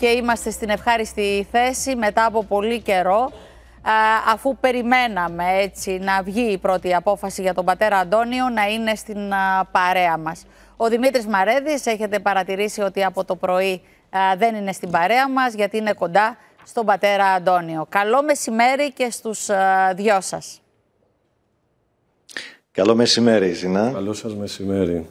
και είμαστε στην ευχάριστη θέση μετά από πολύ καιρό αφού περιμέναμε έτσι να βγει η πρώτη απόφαση για τον πατέρα Αντώνιο να είναι στην παρέα μας. Ο Δημήτρης Μαρέδης έχετε παρατηρήσει ότι από το πρωί δεν είναι στην παρέα μας γιατί είναι κοντά στον πατέρα Αντώνιο. Καλό μεσημέρι και στους δυο σας. Καλό μεσημέρι, Ζινά. Καλό σας μεσημέρι.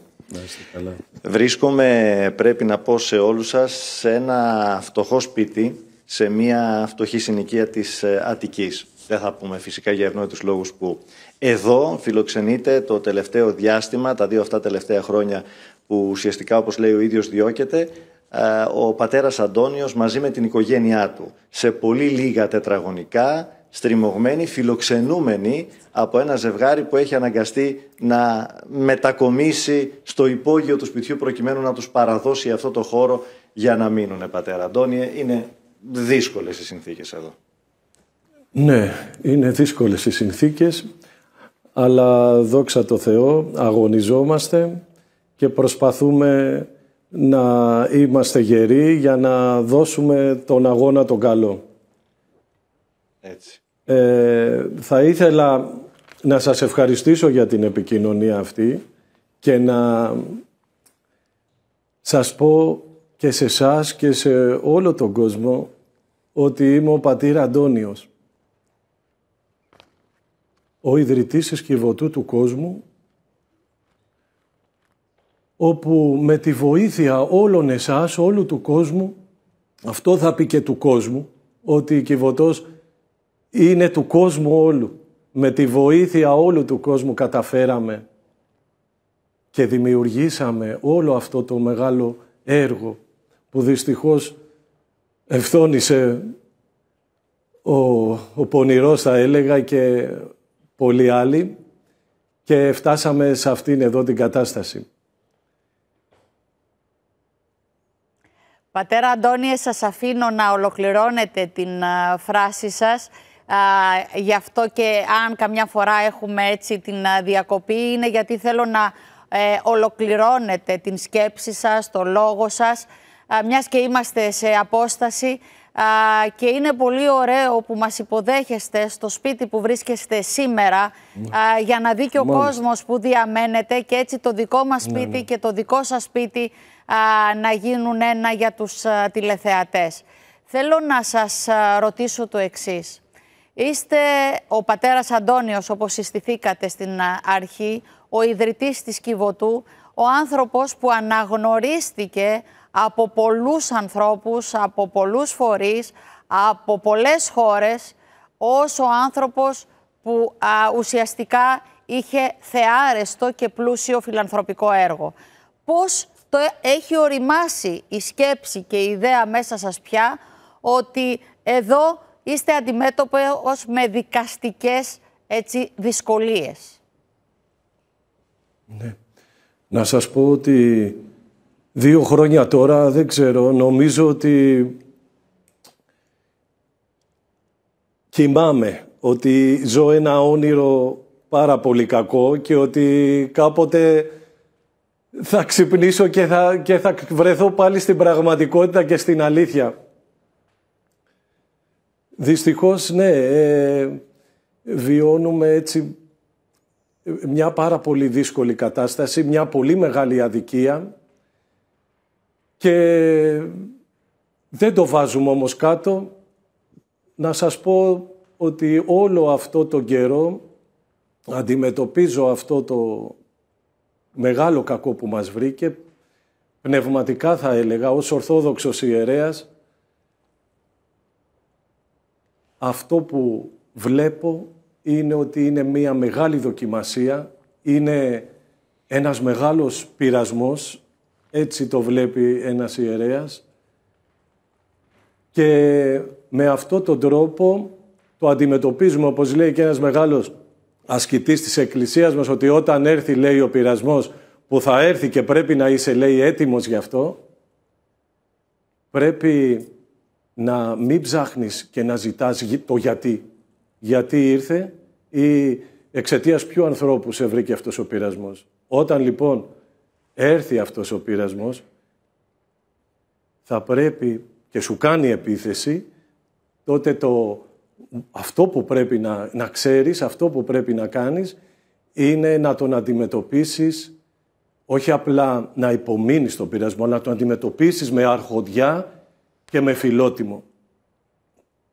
Βρίσκομαι, πρέπει να πω σε όλους σας, σε ένα φτωχό σπίτι, σε μια φτωχή συνοικία της ε, Αττικής. Δεν θα πούμε φυσικά για ευνόητους λόγους που εδώ φιλοξενείται το τελευταίο διάστημα, τα δύο αυτά τελευταία χρόνια που ουσιαστικά όπως λέει ο ίδιος διώκεται, ε, ο πατέρας Αντώνιος μαζί με την οικογένειά του σε πολύ λίγα τετραγωνικά στριμωγμένοι, φιλοξενούμενοι από ένα ζευγάρι που έχει αναγκαστεί να μετακομίσει στο υπόγειο του σπιτιού προκειμένου να τους παραδώσει αυτό το χώρο για να μείνουν, πατέρα Αντώνιε. Είναι δύσκολες οι συνθήκες εδώ. Ναι, είναι δύσκολες οι συνθήκες, αλλά δόξα το Θεό, αγωνιζόμαστε και προσπαθούμε να είμαστε γεροί για να δώσουμε τον αγώνα τον καλό. Ε, θα ήθελα να σας ευχαριστήσω για την επικοινωνία αυτή και να σας πω και σε εσάς και σε όλο τον κόσμο ότι είμαι ο πατήρ Αντώνιος, ο ιδρυτής της του κόσμου, όπου με τη βοήθεια όλων εσάς, όλου του κόσμου, αυτό θα πει και του κόσμου, ότι η Κιβωτός είναι του κόσμου όλου. Με τη βοήθεια όλου του κόσμου καταφέραμε και δημιουργήσαμε όλο αυτό το μεγάλο έργο που δυστυχώς ευθόνησε ο, ο πονηρός θα έλεγα και πολλοί άλλοι και φτάσαμε σε αυτήν εδώ την κατάσταση. Πατέρα Αντώνιε, σας αφήνω να ολοκληρώνετε την φράση σας γι' αυτό και αν καμιά φορά έχουμε έτσι την διακοπή είναι γιατί θέλω να ε, ολοκληρώνετε την σκέψη σας, το λόγο σας, μιας και είμαστε σε απόσταση και είναι πολύ ωραίο που μας υποδέχεστε στο σπίτι που βρίσκεστε σήμερα ναι. για να δει και ο κόσμος που διαμένετε και έτσι το δικό μας ναι, σπίτι ναι. και το δικό σας σπίτι να γίνουν ένα για τους τηλεθεατές. Θέλω να σας ρωτήσω το εξής. Είστε ο πατέρας Αντώνιος, όπως συστηθήκατε στην αρχή, ο ιδρυτής της Κιβωτού, ο άνθρωπος που αναγνωρίστηκε από πολλούς ανθρώπους, από πολλούς φορείς, από πολλές χώρες, ως ο άνθρωπος που ουσιαστικά είχε θεάρεστο και πλούσιο φιλανθρωπικό έργο. Πώς το έχει οριμάσει η σκέψη και η ιδέα μέσα σας πια ότι εδώ είστε ως με δικαστικές έτσι, δυσκολίες. Ναι. Να σας πω ότι δύο χρόνια τώρα, δεν ξέρω, νομίζω ότι κοιμάμαι ότι ζω ένα όνειρο πάρα πολύ κακό και ότι κάποτε θα ξυπνήσω και θα, και θα βρεθώ πάλι στην πραγματικότητα και στην αλήθεια. Δυστυχώς, ναι, ε, βιώνουμε έτσι μια πάρα πολύ δύσκολη κατάσταση, μια πολύ μεγάλη αδικία και δεν το βάζουμε όμως κάτω. Να σας πω ότι όλο αυτό το καιρό αντιμετωπίζω αυτό το μεγάλο κακό που μας βρήκε, πνευματικά θα έλεγα, ως Ορθόδοξος ιερέας, αυτό που βλέπω είναι ότι είναι μία μεγάλη δοκιμασία, είναι ένας μεγάλος πειρασμός, έτσι το βλέπει ένας ιερέας και με αυτό τον τρόπο το αντιμετωπίζουμε, όπως λέει και ένας μεγάλος ασκητής της Εκκλησίας μας, ότι όταν έρθει, λέει, ο πειρασμός που θα έρθει και πρέπει να είσαι, λέει, έτοιμος γι' αυτό, πρέπει να μην ψάχνεις και να ζητάς το γιατί. Γιατί ήρθε ή εξαιτίας ποιου ανθρώπου σε βρήκε αυτός ο πειρασμός. Όταν λοιπόν έρθει αυτός ο πειρασμός, θα πρέπει και σου κάνει επίθεση, τότε το, αυτό που πρέπει να, να ξέρεις, αυτό που πρέπει να κάνεις, είναι να τον αντιμετωπίσεις, όχι απλά να υπομείνεις τον πειρασμό, αλλά να τον αντιμετωπίσεις με αρχοντιά και με φιλότιμο.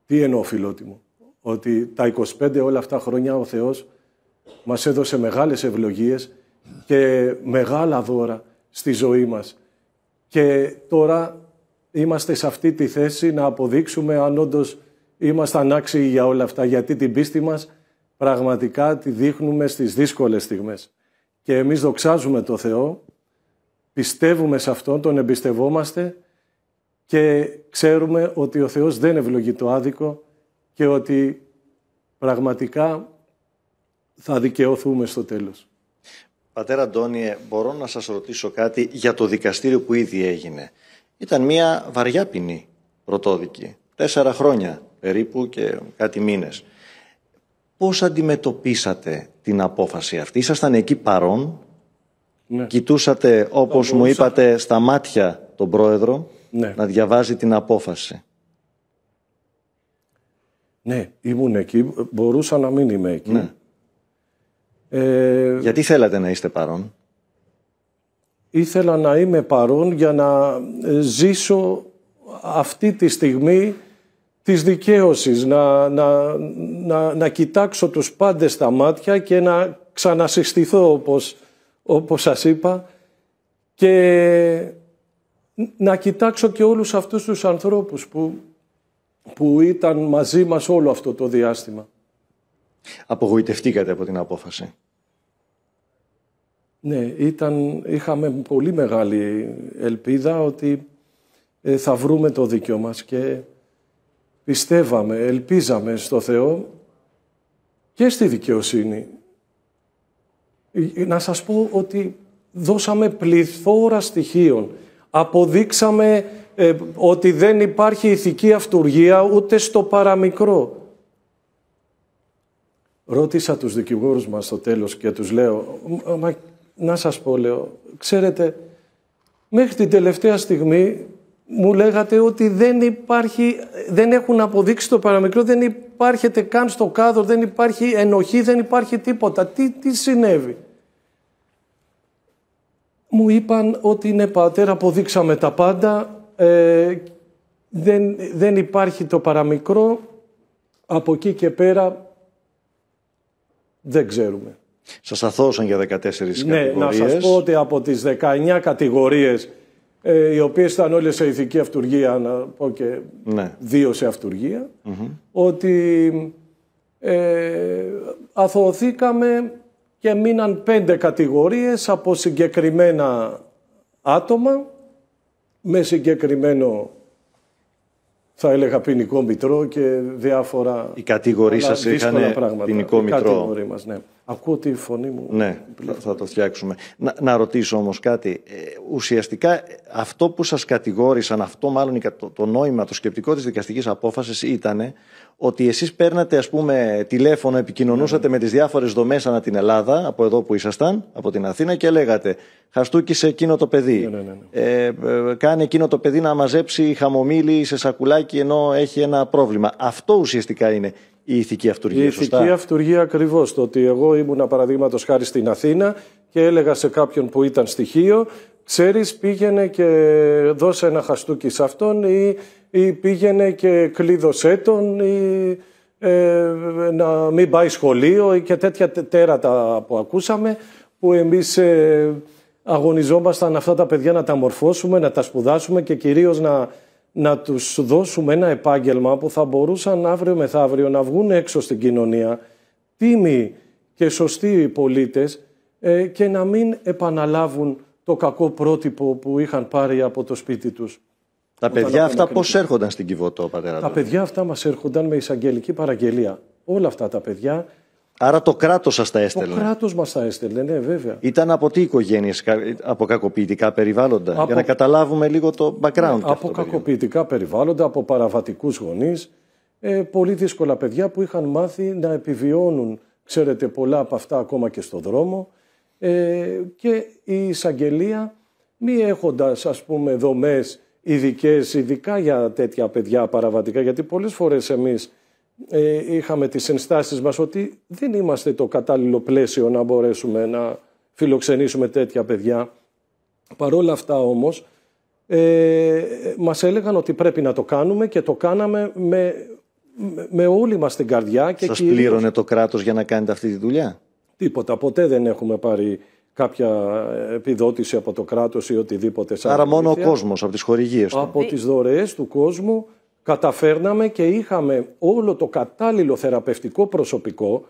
Τι εννοώ φιλότιμο. Ότι τα 25 όλα αυτά χρόνια ο Θεός μας έδωσε μεγάλες ευλογίες και μεγάλα δώρα στη ζωή μας. Και τώρα είμαστε σε αυτή τη θέση να αποδείξουμε αν όντως ήμασταν άξιοι για όλα αυτά, γιατί την πίστη μας πραγματικά τη δείχνουμε στις δύσκολες στιγμές. Και εμείς δοξάζουμε το Θεό, πιστεύουμε σε Αυτόν, Τον εμπιστευόμαστε και ξέρουμε ότι ο Θεός δεν ευλογεί το άδικο και ότι πραγματικά θα δικαιωθούμε στο τέλος. Πατέρα Αντώνιε, μπορώ να σας ρωτήσω κάτι για το δικαστήριο που ήδη έγινε. Ήταν μια βαριά ποινή πρωτόδικη, τέσσερα χρόνια περίπου και κάτι μήνες. Πώς αντιμετωπίσατε την απόφαση αυτή, ήσασταν εκεί παρόν, ναι. κοιτούσατε όπως μου είπατε στα μάτια τον πρόεδρο ναι. να διαβάζει την απόφαση. Ναι, ήμουν εκεί. Μπορούσα να μην είμαι εκεί. Ναι. Ε... Γιατί θέλατε να είστε παρόν. Ήθελα να είμαι παρόν για να ε, ζήσω αυτή τη στιγμή της δικαίωσης, να, να, να, να κοιτάξω τους πάντες στα μάτια και να ξανασυστηθώ όπως, όπως σας είπα και να κοιτάξω και όλους αυτούς τους ανθρώπους που, που ήταν μαζί μας όλο αυτό το διάστημα. Απογοητευτήκατε από την απόφαση. Ναι, ήταν, είχαμε πολύ μεγάλη ελπίδα ότι ε, θα βρούμε το δίκιο μας και πιστεύαμε, ελπίζαμε στο Θεό και στη δικαιοσύνη. Ε, ε, να σας πω ότι δώσαμε πληθώρα στοιχείων αποδείξαμε ε, ότι δεν υπάρχει ηθική αυτουργία ούτε στο παραμικρό. Ρώτησα τους δικηγόρους μας στο τέλος και τους λέω, μα, να σας πω λέω, ξέρετε, μέχρι την τελευταία στιγμή μου λέγατε ότι δεν υπάρχει, δεν έχουν αποδείξει το παραμικρό, δεν υπάρχεται καν στο κάδρο, δεν υπάρχει ενοχή, δεν υπάρχει τίποτα. Τι, τι συνέβη μου είπαν ότι είναι πατέρα, αποδείξαμε τα πάντα, ε, δεν, δεν υπάρχει το παραμικρό, από εκεί και πέρα δεν ξέρουμε. Σας αθώσαν για 14 ναι, κατηγορίες. Ναι, να σας πω ότι από τις 19 κατηγορίες, ε, οι οποίες ήταν όλες σε ηθική αυτουργία, να πω και ναι. δύο σε αυτουργια ότι ε, αθωωθήκαμε και μείναν πέντε κατηγορίες από συγκεκριμένα άτομα με συγκεκριμένο θα έλεγα ποινικό μητρό και διάφορα. Οι κατηγορία σας είχαν ποινικό μητρό. Η μας, ναι. Ακούω τη φωνή μου. Ναι, θα το φτιάξουμε. Να, να ρωτήσω όμως κάτι. Ε, ουσιαστικά αυτό που σας κατηγόρησαν, αυτό μάλλον το, το νόημα, το σκεπτικό της δικαστικής απόφασης ήταν ότι εσείς παίρνατε ας πούμε τηλέφωνο, επικοινωνούσατε με τις διάφορες δομές ανά την Ελλάδα, από εδώ που ήσασταν, από την Αθήνα και λέγατε χαστούκι σε εκείνο το παιδί, mm. ε, ε κάνει εκείνο το παιδί να μαζέψει χαμομήλι σε σακουλάκι ενώ έχει ένα πρόβλημα». Αυτό ουσιαστικά είναι η ηθική αυτούργία, Η σωστά. ηθική αυτούργία ακριβώς, το ότι εγώ ήμουνα παραδείγματος χάρη στην Αθήνα και έλεγα σε κάποιον που ήταν στοιχείο «Ξέρεις πήγαινε και δώσε ένα χαστούκι σε αυτόν» ή ή πήγαινε και κλείδωσέ τον ή ε, να μην πάει σχολείο και τέτοια τέρατα που ακούσαμε που εμείς ε, αγωνιζόμασταν αυτά τα παιδιά να τα μορφώσουμε, να τα σπουδάσουμε και κυρίως να, να τους δώσουμε ένα επάγγελμα που θα μπορούσαν αύριο μεθαύριο να βγουν έξω στην κοινωνία τίμοι και σωστοί πολίτες ε, και να μην επαναλάβουν το κακό πρότυπο που είχαν πάρει από το σπίτι τους. Τα παιδιά αυτά πώ έρχονταν στην Κιβωτό, πατέρας. Τα παιδιά αυτά μας έρχονταν με εισαγγελική παραγγελία. Όλα αυτά τα παιδιά. Άρα το κράτος σας τα έστελνε. Το κράτος μας τα έστελνε, ναι, βέβαια. Ήταν από τι οικογένειες, από κακοποιητικά περιβάλλοντα. Από... Για να καταλάβουμε λίγο το background. Ναι, από κακοποιητικά περιβάλλοντα, από παραβατικούς γονείς. Ε, πολύ δύσκολα παιδιά που είχαν μάθει να επιβιώνουν, ξέρετε, πολλά από αυτά ακόμα και στο δρόμο. Ε, και η εισαγγελία, μη έχοντας, ας πούμε, δομές ειδικές, ειδικά για τέτοια παιδιά παραβατικά, γιατί πολλές φορές εμείς ε, είχαμε τις ενστάσεις μας ότι δεν είμαστε το κατάλληλο πλαίσιο να μπορέσουμε να φιλοξενήσουμε τέτοια παιδιά. Παρ' όλα αυτά όμως, ε, μας έλεγαν ότι πρέπει να το κάνουμε και το κάναμε με, με όλη μας την καρδιά. Σα πλήρωνε το κράτος για να κάνετε αυτή τη δουλειά. Τίποτα, ποτέ δεν έχουμε πάρει κάποια επιδότηση από το κράτος ή οτιδήποτε. Σαν Άρα μόνο ο κόσμος από τις χορηγίες του. Από ε, τις δωρεές του κόσμου καταφέρναμε και είχαμε όλο το κατάλληλο θεραπευτικό προσωπικό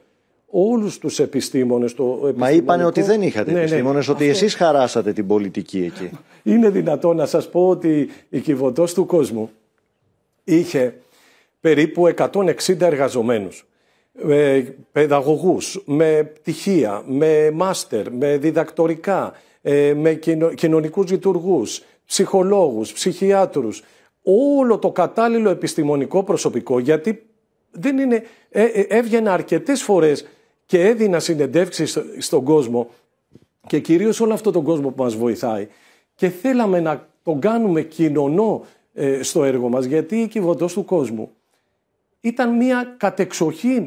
όλους τους επιστήμονες. Το Μα είπανε ότι δεν είχατε ναι, ναι. επιστήμονες, ότι εσείς εσείς χαράσατε την πολιτική εκεί. Είναι δυνατόν να σας πω ότι η κυβωτός του κόσμου είχε περίπου 160 εργαζομένου με παιδαγωγούς, με πτυχία, με μάστερ, με διδακτορικά, ε, με κοινωνικούς λειτουργούς, ψυχολόγους, ψυχιάτρους, όλο το κατάλληλο επιστημονικό προσωπικό, γιατί δεν είναι, ε, ε, έβγαινα αρκετές φορές και έδινα συνεντεύξεις στον κόσμο και κυρίως όλο αυτό τον κόσμο που μας βοηθάει και θέλαμε να τον κάνουμε κοινωνό στο έργο μας, γιατί η κυβωτός του κόσμου ήταν μια κατεξοχήν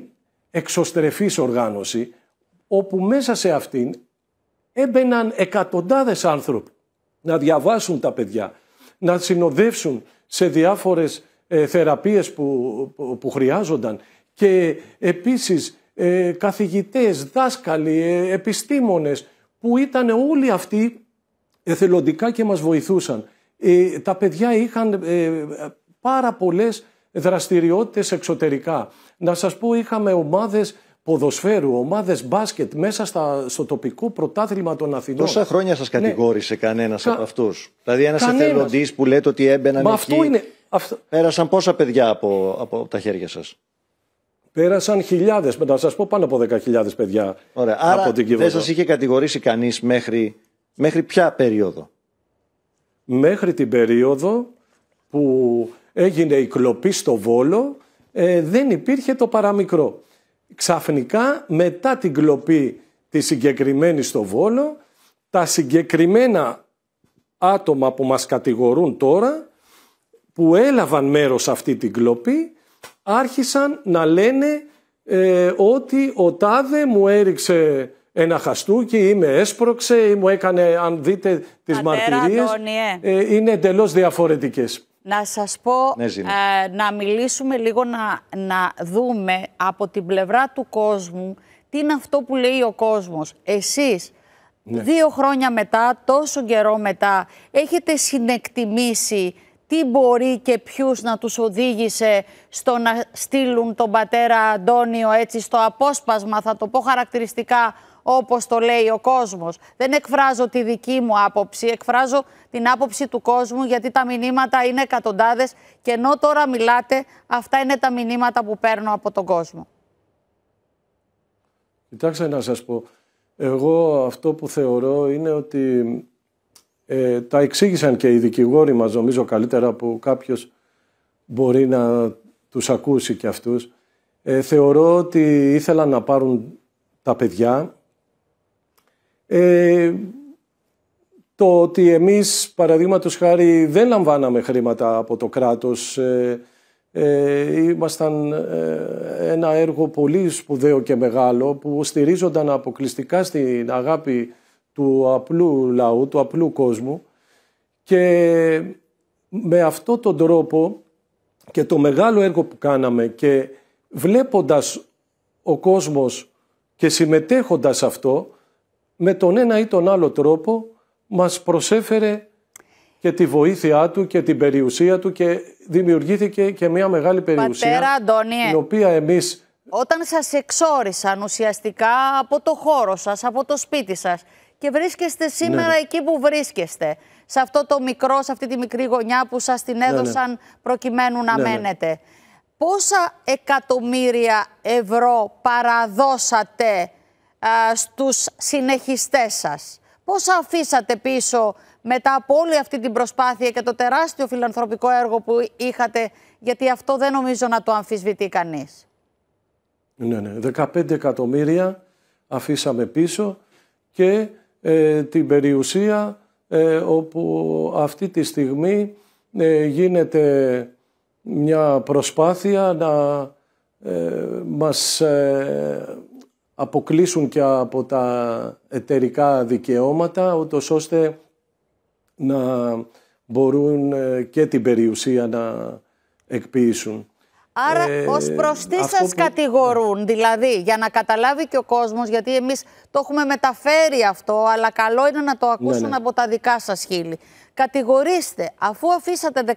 εξωστρεφής οργάνωση όπου μέσα σε αυτήν έμπαιναν εκατοντάδες άνθρωποι να διαβάσουν τα παιδιά, να συνοδεύσουν σε διάφορες ε, θεραπείες που, που, χρειάζονταν και επίσης ε, καθηγητές, δάσκαλοι, ε, επιστήμονες που ήταν όλοι αυτοί εθελοντικά και μας βοηθούσαν. Ε, τα παιδιά είχαν ε, πάρα πολλές δραστηριότητες εξωτερικά. Να σας πω είχαμε ομάδες ποδοσφαίρου, ομάδες μπάσκετ μέσα στα, στο τοπικό πρωτάθλημα των Αθηνών. Τόσα χρόνια σας ναι. κατηγόρησε ναι. κανένας Κα... από αυτούς. Δηλαδή, ένας εθελοντής που λέτε ότι έμπαιναν Μα εκεί. Αυτό είναι... Πέρασαν πόσα παιδιά από, από τα χέρια σας. Πέρασαν χιλιάδες, να σας πω πάνω από 10.000 παιδιά Ωραία. Άρα από την κυβέρνηση. Δεν σας είχε κατηγορήσει κανείς μέχρι, μέχρι ποια περίοδο. Μέχρι την περίοδο που έγινε η κλοπή στο Βόλο, ε, δεν υπήρχε το παραμικρό. Ξαφνικά μετά την κλοπή τη συγκεκριμένη στο Βόλο, τα συγκεκριμένα άτομα που μας κατηγορούν τώρα, που έλαβαν μέρος αυτή την κλοπή, άρχισαν να λένε ε, ότι ο Τάδε μου έριξε ένα χαστούκι ή με έσπρωξε ή μου έκανε, αν δείτε τις μαρτυρίες, ε, είναι εντελώς διαφορετικές. Να σας πω, ναι, ε, να μιλήσουμε λίγο, να, να δούμε από την πλευρά του κόσμου τι είναι αυτό που λέει ο κόσμος. Εσείς, ναι. δύο χρόνια μετά, τόσο καιρό μετά, έχετε συνεκτιμήσει τι μπορεί και ποιους να τους οδήγησε στο να στείλουν τον πατέρα Αντώνιο έτσι στο απόσπασμα, θα το πω χαρακτηριστικά, όπως το λέει ο κόσμος. Δεν εκφράζω τη δική μου άποψη, εκφράζω την άποψη του κόσμου γιατί τα μηνύματα είναι εκατοντάδες. και ενώ τώρα μιλάτε αυτά είναι τα μηνύματα που παίρνω από τον κόσμο. Κοιτάξτε να σας πω, εγώ αυτό που θεωρώ είναι ότι ε, τα εξήγησαν και οι δικηγόροι μας νομίζω καλύτερα που κάποιος μπορεί να τους ακούσει και αυτούς. Ε, θεωρώ ότι ήθελαν να πάρουν τα παιδιά ε, το ότι εμείς, παραδείγματος χάρη, δεν λαμβάναμε χρήματα από το κράτος. Ε, ε ήμασταν ε, ένα έργο πολύ σπουδαίο και μεγάλο που στηρίζονταν αποκλειστικά στην αγάπη του απλού λαού, του απλού κόσμου και με αυτό τον τρόπο και το μεγάλο έργο που κάναμε και βλέποντας ο κόσμος και συμμετέχοντας αυτό με τον ένα ή τον άλλο τρόπο μας προσέφερε και τη βοήθειά του και την περιουσία του και δημιουργήθηκε και μια μεγάλη περιουσία Πατέρα, Αντώνιε, την οποία εμείς... Όταν σας εξόρισαν ουσιαστικά από το χώρο σας, από το σπίτι σας και βρίσκεστε ναι, σήμερα ναι. εκεί που βρίσκεστε, σε αυτό το μικρό, σε αυτή τη μικρή γωνιά που σας την ναι, έδωσαν ναι, προκειμένου να μένετε. Πόσα εκατομμύρια ευρώ παραδώσατε α, στους συνεχιστές σας. Πώς αφήσατε πίσω μετά από όλη αυτή την προσπάθεια και το τεράστιο φιλανθρωπικό έργο που είχατε, γιατί αυτό δεν νομίζω να το αμφισβητεί κανείς. Ναι, ναι. 15 εκατομμύρια αφήσαμε πίσω και ε, την περιουσία ε, όπου αυτή τη στιγμή ε, γίνεται μια προσπάθεια να ε, μας αποκλείσουν και από τα εταιρικά δικαιώματα, ούτως ώστε να μπορούν ε, και την περιουσία να εκποιήσουν. Άρα ε, ως προς τι σας κατηγορούν, δηλαδή, για να καταλάβει και ο κόσμος, γιατί εμείς το έχουμε μεταφέρει αυτό, αλλά καλό είναι να το ναι, ακούσουν ναι. από τα δικά σας χείλη. Κατηγορήστε, αφού αφήσατε 15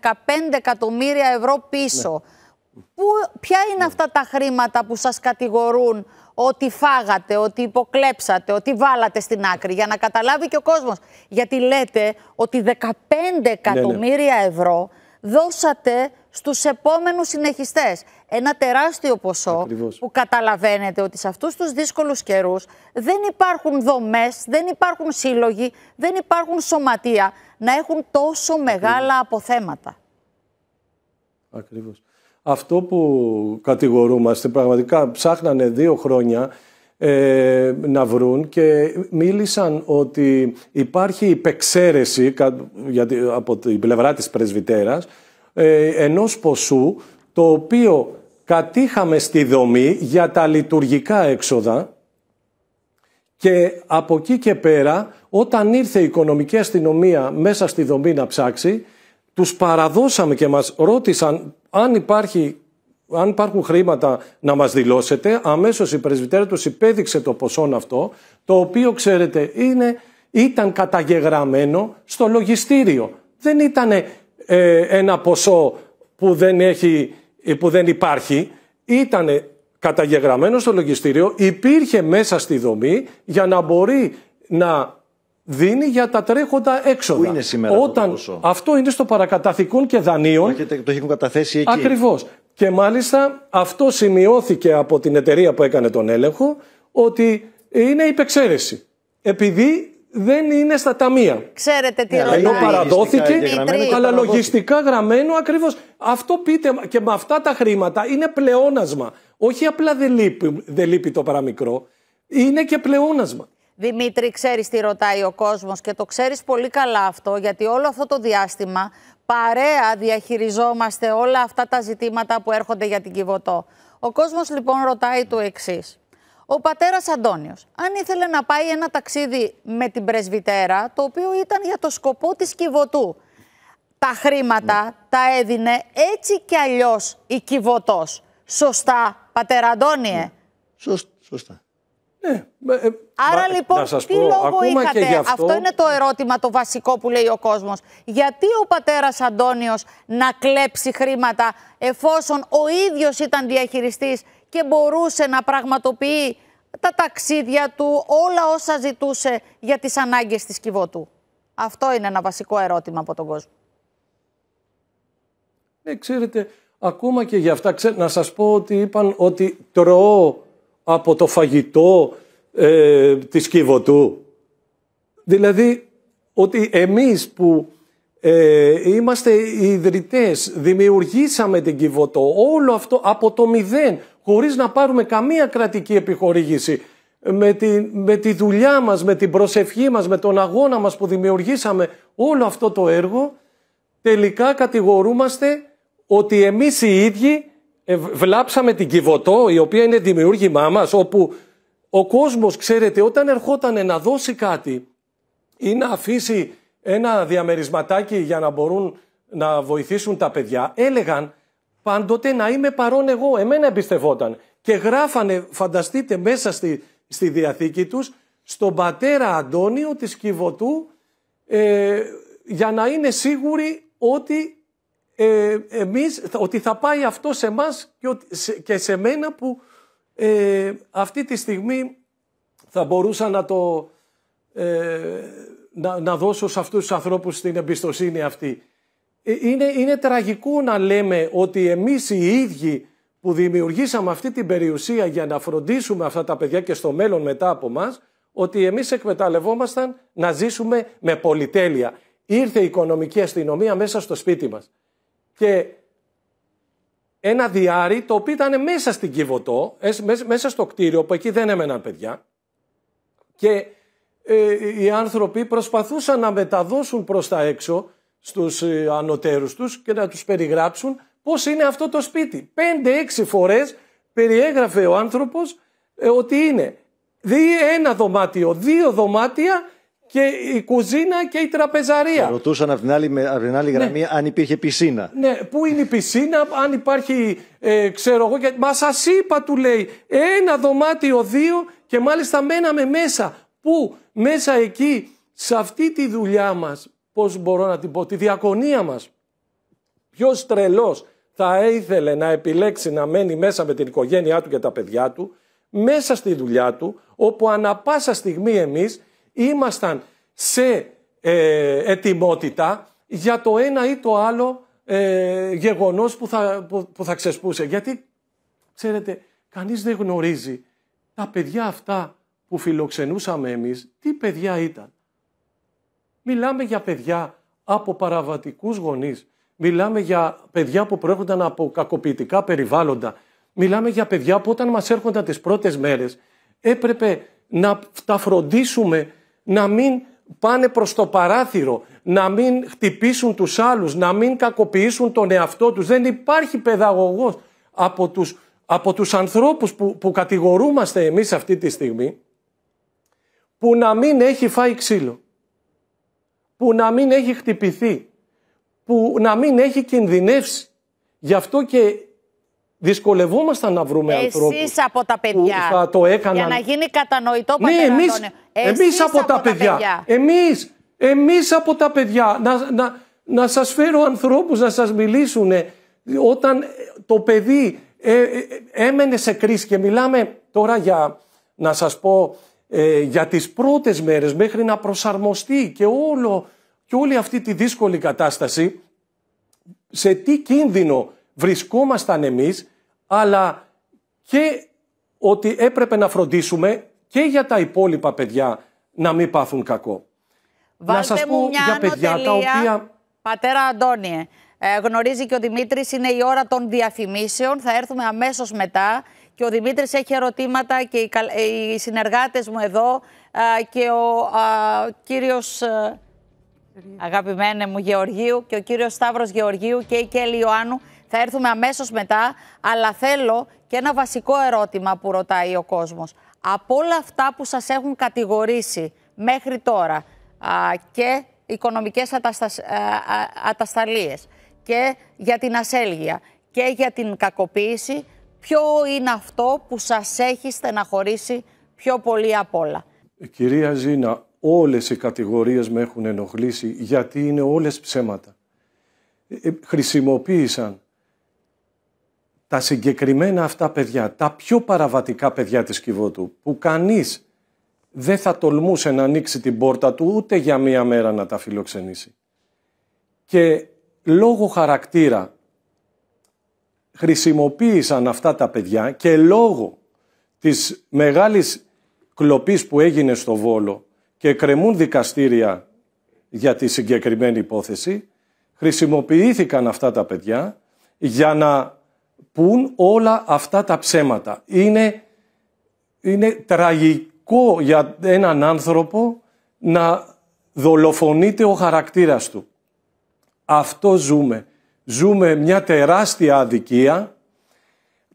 εκατομμύρια ευρώ πίσω, ναι. που, ποια είναι αυτά τα χρήματα που σας κατηγορούν ότι φάγατε, ότι υποκλέψατε, ότι βάλατε στην άκρη, για να καταλάβει και ο κόσμος. Γιατί λέτε ότι 15 ναι, ναι. εκατομμύρια ευρώ δώσατε στους επόμενους συνεχιστές. Ένα τεράστιο ποσό που καταλαβαίνετε ότι σε αυτούς τους δύσκολους καιρούς δεν υπάρχουν δομές, δεν υπάρχουν σύλλογοι, δεν υπάρχουν σωματεία να έχουν τόσο μεγάλα αποθέματα. Ακριβώς αυτό που κατηγορούμαστε. Πραγματικά ψάχνανε δύο χρόνια ε, να βρουν και μίλησαν ότι υπάρχει υπεξαίρεση γιατί, από την πλευρά της πρεσβυτέρας ε, ενός ποσού το οποίο κατήχαμε στη δομή για τα λειτουργικά έξοδα και από εκεί και πέρα όταν ήρθε η οικονομική αστυνομία μέσα στη δομή να ψάξει τους παραδώσαμε και μας ρώτησαν αν, υπάρχει, αν υπάρχουν χρήματα να μας δηλώσετε, αμέσως η τους υπέδειξε το ποσό αυτό, το οποίο ξέρετε είναι, ήταν καταγεγραμμένο στο λογιστήριο. Δεν ήταν ε, ένα ποσό που δεν, έχει, ε, που δεν υπάρχει, ήταν καταγεγραμμένο στο λογιστήριο, υπήρχε μέσα στη δομή για να μπορεί να δίνει για τα τρέχοντα έξοδα. Πού είναι σήμερα Όταν... το ποσό. Αυτό είναι στο παρακαταθήκον και δανείων. Το έχουν καταθέσει εκεί. Ακριβώς. Και μάλιστα αυτό σημειώθηκε από την εταιρεία που έκανε τον έλεγχο ότι είναι υπεξαίρεση. Επειδή δεν είναι στα ταμεία. Ξέρετε τι ναι, ρωτάει. Ενώ παραδόθηκε, αλλά λογιστικά γραμμένο ακριβώς Αυτό πείτε και με αυτά τα χρήματα είναι πλεόνασμα. Όχι απλά δεν λείπει, δεν λείπει το παραμικρό, είναι και πλεόνασμα. Δημήτρη, ξέρεις τι ρωτάει ο κόσμος και το ξέρεις πολύ καλά αυτό, γιατί όλο αυτό το διάστημα παρέα διαχειριζόμαστε όλα αυτά τα ζητήματα που έρχονται για την Κιβωτό. Ο κόσμος λοιπόν ρωτάει το εξής. Ο πατέρας Αντώνιος, αν ήθελε να πάει ένα ταξίδι με την πρεσβυτέρα, το οποίο ήταν για το σκοπό της Κιβωτού, τα χρήματα τα έδινε έτσι κι αλλιώς η Κιβωτός. Σωστά, πατέρα Αντώνιε. Ναι. Σωστά. Ναι. Ε, ε, Άρα ε, λοιπόν, τι πω, λόγο είχατε, αυτό... είναι το ερώτημα το βασικό που λέει ο κόσμος. Γιατί ο πατέρας Αντώνιος να κλέψει χρήματα εφόσον ο ίδιος ήταν διαχειριστής και μπορούσε να πραγματοποιεί τα ταξίδια του, όλα όσα ζητούσε για τις ανάγκες της Κιβωτού. Αυτό είναι ένα βασικό ερώτημα από τον κόσμο. Ναι, ξέρετε, ακόμα και για αυτά, να σας πω ότι είπαν ότι τρώω από το φαγητό ε, της Κιβωτού. Δηλαδή ότι εμείς που ε, είμαστε ιδρυτές, δημιουργήσαμε την Κιβωτό, όλο αυτό από το μηδέν, χωρίς να πάρουμε καμία κρατική επιχορήγηση, με τη, με τη δουλειά μας, με την προσευχή μας, με τον αγώνα μας που δημιουργήσαμε όλο αυτό το έργο, τελικά κατηγορούμαστε ότι εμείς οι ίδιοι ε, βλάψαμε την Κιβωτό, η οποία είναι δημιούργημά μας, όπου ο κόσμος, ξέρετε, όταν ερχόταν να δώσει κάτι ή να αφήσει ένα διαμερισματάκι για να μπορούν να βοηθήσουν τα παιδιά, έλεγαν πάντοτε να είμαι παρόν εγώ, εμένα εμπιστευόταν. Και γράφανε, φανταστείτε, μέσα στη, στη Διαθήκη τους, στον πατέρα Αντώνιο της Κιβωτού, ε, για να είναι σίγουροι ότι ε, ότι θα πάει αυτό σε εμά και, σε μένα που ε, αυτή τη στιγμή θα μπορούσα να το ε, να, δώσω σε αυτούς τους ανθρώπους την εμπιστοσύνη αυτή. Είναι, είναι τραγικό να λέμε ότι εμείς οι ίδιοι που δημιουργήσαμε αυτή την περιουσία για να φροντίσουμε αυτά τα παιδιά και στο μέλλον μετά από μας, ότι εμείς εκμεταλλευόμασταν να ζήσουμε με πολυτέλεια. Ήρθε η οικονομική αστυνομία μέσα στο σπίτι μας και ένα διάρι το οποίο ήταν μέσα στην Κιβωτό, μέσα στο κτίριο που εκεί δεν έμεναν παιδιά και ε, οι άνθρωποι προσπαθούσαν να μεταδώσουν προς τα έξω στους ε, ανωτέρους τους και να τους περιγράψουν πώς είναι αυτό το σπιτι Πέντε έξι φορές περιέγραφε ο άνθρωπος ε, ότι είναι ένα δωμάτιο, δύο δωμάτια και η κουζίνα και η τραπεζαρία. Ρωτούσαν από την άλλη, από την ναι. γραμμή αν υπήρχε πισίνα. Ναι, πού είναι η πισίνα, αν υπάρχει, ε, ξέρω εγώ, μα σας είπα του λέει, ένα δωμάτιο, δύο και μάλιστα μέναμε μέσα. Πού, μέσα εκεί, σε αυτή τη δουλειά μας, πώς μπορώ να την πω, τη διακονία μας. Ποιος τρελός θα ήθελε να επιλέξει να μένει μέσα με την οικογένειά του και τα παιδιά του, μέσα στη δουλειά του, όπου ανα πάσα στιγμή εμείς ήμασταν σε ε, ετοιμότητα για το ένα ή το άλλο ε, γεγονός που θα, που, θα ξεσπούσε. Γιατί, ξέρετε, κανείς δεν γνωρίζει τα παιδιά αυτά που φιλοξενούσαμε εμείς, τι παιδιά ήταν. Μιλάμε για παιδιά από παραβατικούς γονείς. Μιλάμε για παιδιά που προέρχονταν από κακοποιητικά περιβάλλοντα. Μιλάμε για παιδιά που όταν μας έρχονταν τις πρώτες μέρες έπρεπε να τα φροντίσουμε να μην πάνε προς το παράθυρο, να μην χτυπήσουν τους άλλους, να μην κακοποιήσουν τον εαυτό τους. Δεν υπάρχει παιδαγωγός από τους, από τους ανθρώπους που, που κατηγορούμαστε εμείς αυτή τη στιγμή, που να μην έχει φάει ξύλο, που να μην έχει χτυπηθεί, που να μην έχει κινδυνεύσει. Γι' αυτό και δυσκολευόμασταν να βρούμε ανθρώπου. ανθρώπους. από τα παιδιά. θα το έκαναν. Για να γίνει κατανοητό ναι, πατέρα ναι, εμείς, από, τα, παιδιά. Εμείς, εμείς από τα παιδιά. Να, να, να σας φέρω ανθρώπους να σας μιλήσουν. Όταν ε, το παιδί ε, ε, έμενε σε κρίση και μιλάμε τώρα για, να σας πω, για τις πρώτες μέρες μέχρι να προσαρμοστεί και, όλο, και όλη αυτή τη δύσκολη κατάσταση, σε τι κίνδυνο βρισκόμασταν εμείς αλλά και ότι έπρεπε να φροντίσουμε και για τα υπόλοιπα παιδιά να μην πάθουν κακό. Βάλτε να σας πω για παιδιά τα οποία... Πατέρα Αντώνιε, ε, γνωρίζει και ο Δημήτρης, είναι η ώρα των διαφημίσεων, θα έρθουμε αμέσως μετά και ο Δημήτρης έχει ερωτήματα και οι, ε, οι συνεργάτες μου εδώ ε, και ο κύριος αγαπημένε μου Γεωργίου και ο κύριος Σταύρος Γεωργίου και η Κέλλη Ιωάννου θα έρθουμε αμέσως μετά, αλλά θέλω και ένα βασικό ερώτημα που ρωτάει ο κόσμος. Από όλα αυτά που σας έχουν κατηγορήσει μέχρι τώρα α, και οικονομικές ατασταλίες και για την ασέλγεια και για την κακοποίηση, ποιο είναι αυτό που σας έχει στεναχωρήσει πιο πολύ απ' όλα. Ε, κυρία Ζήνα, όλες οι κατηγορίες με έχουν ενοχλήσει γιατί είναι όλες ψέματα. Ε, ε, χρησιμοποίησαν τα συγκεκριμένα αυτά παιδιά, τα πιο παραβατικά παιδιά της Κιβώτου, που κανείς δεν θα τολμούσε να ανοίξει την πόρτα του ούτε για μία μέρα να τα φιλοξενήσει. Και λόγω χαρακτήρα χρησιμοποίησαν αυτά τα παιδιά και λόγω της μεγάλης κλοπής που έγινε στο Βόλο και κρεμούν δικαστήρια για τη συγκεκριμένη υπόθεση, χρησιμοποιήθηκαν αυτά τα παιδιά για να πουν όλα αυτά τα ψέματα. Είναι, είναι τραγικό για έναν άνθρωπο να δολοφονείται ο χαρακτήρας του. Αυτό ζούμε. Ζούμε μια τεράστια αδικία.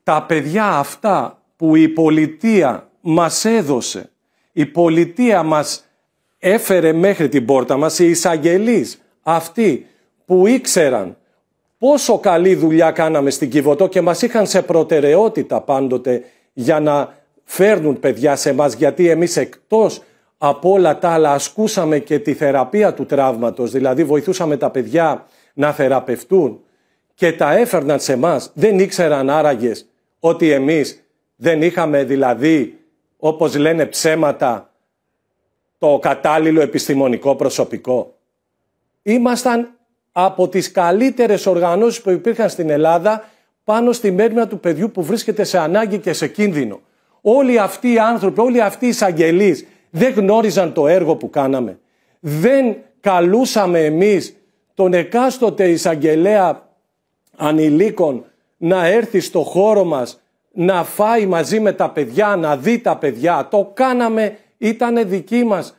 Τα παιδιά αυτά που η πολιτεία μας έδωσε, η πολιτεία μας έφερε μέχρι την πόρτα μας, οι εισαγγελείς αυτοί που ήξεραν πόσο καλή δουλειά κάναμε στην Κιβωτό και μας είχαν σε προτεραιότητα πάντοτε για να φέρνουν παιδιά σε μας γιατί εμείς εκτός από όλα τα άλλα ασκούσαμε και τη θεραπεία του τραύματος, δηλαδή βοηθούσαμε τα παιδιά να θεραπευτούν και τα έφερναν σε μας. Δεν ήξεραν άραγες ότι εμείς δεν είχαμε δηλαδή, όπως λένε ψέματα, το κατάλληλο επιστημονικό προσωπικό. Ήμασταν από τις καλύτερες οργανώσεις που υπήρχαν στην Ελλάδα πάνω στη μέρημνα του παιδιού που βρίσκεται σε ανάγκη και σε κίνδυνο. Όλοι αυτοί οι άνθρωποι, όλοι αυτοί οι εισαγγελείς δεν γνώριζαν το έργο που κάναμε. Δεν καλούσαμε εμείς τον εκάστοτε εισαγγελέα ανηλίκων να έρθει στο χώρο μας να φάει μαζί με τα παιδιά, να δει τα παιδιά. Το κάναμε, ήταν δική μας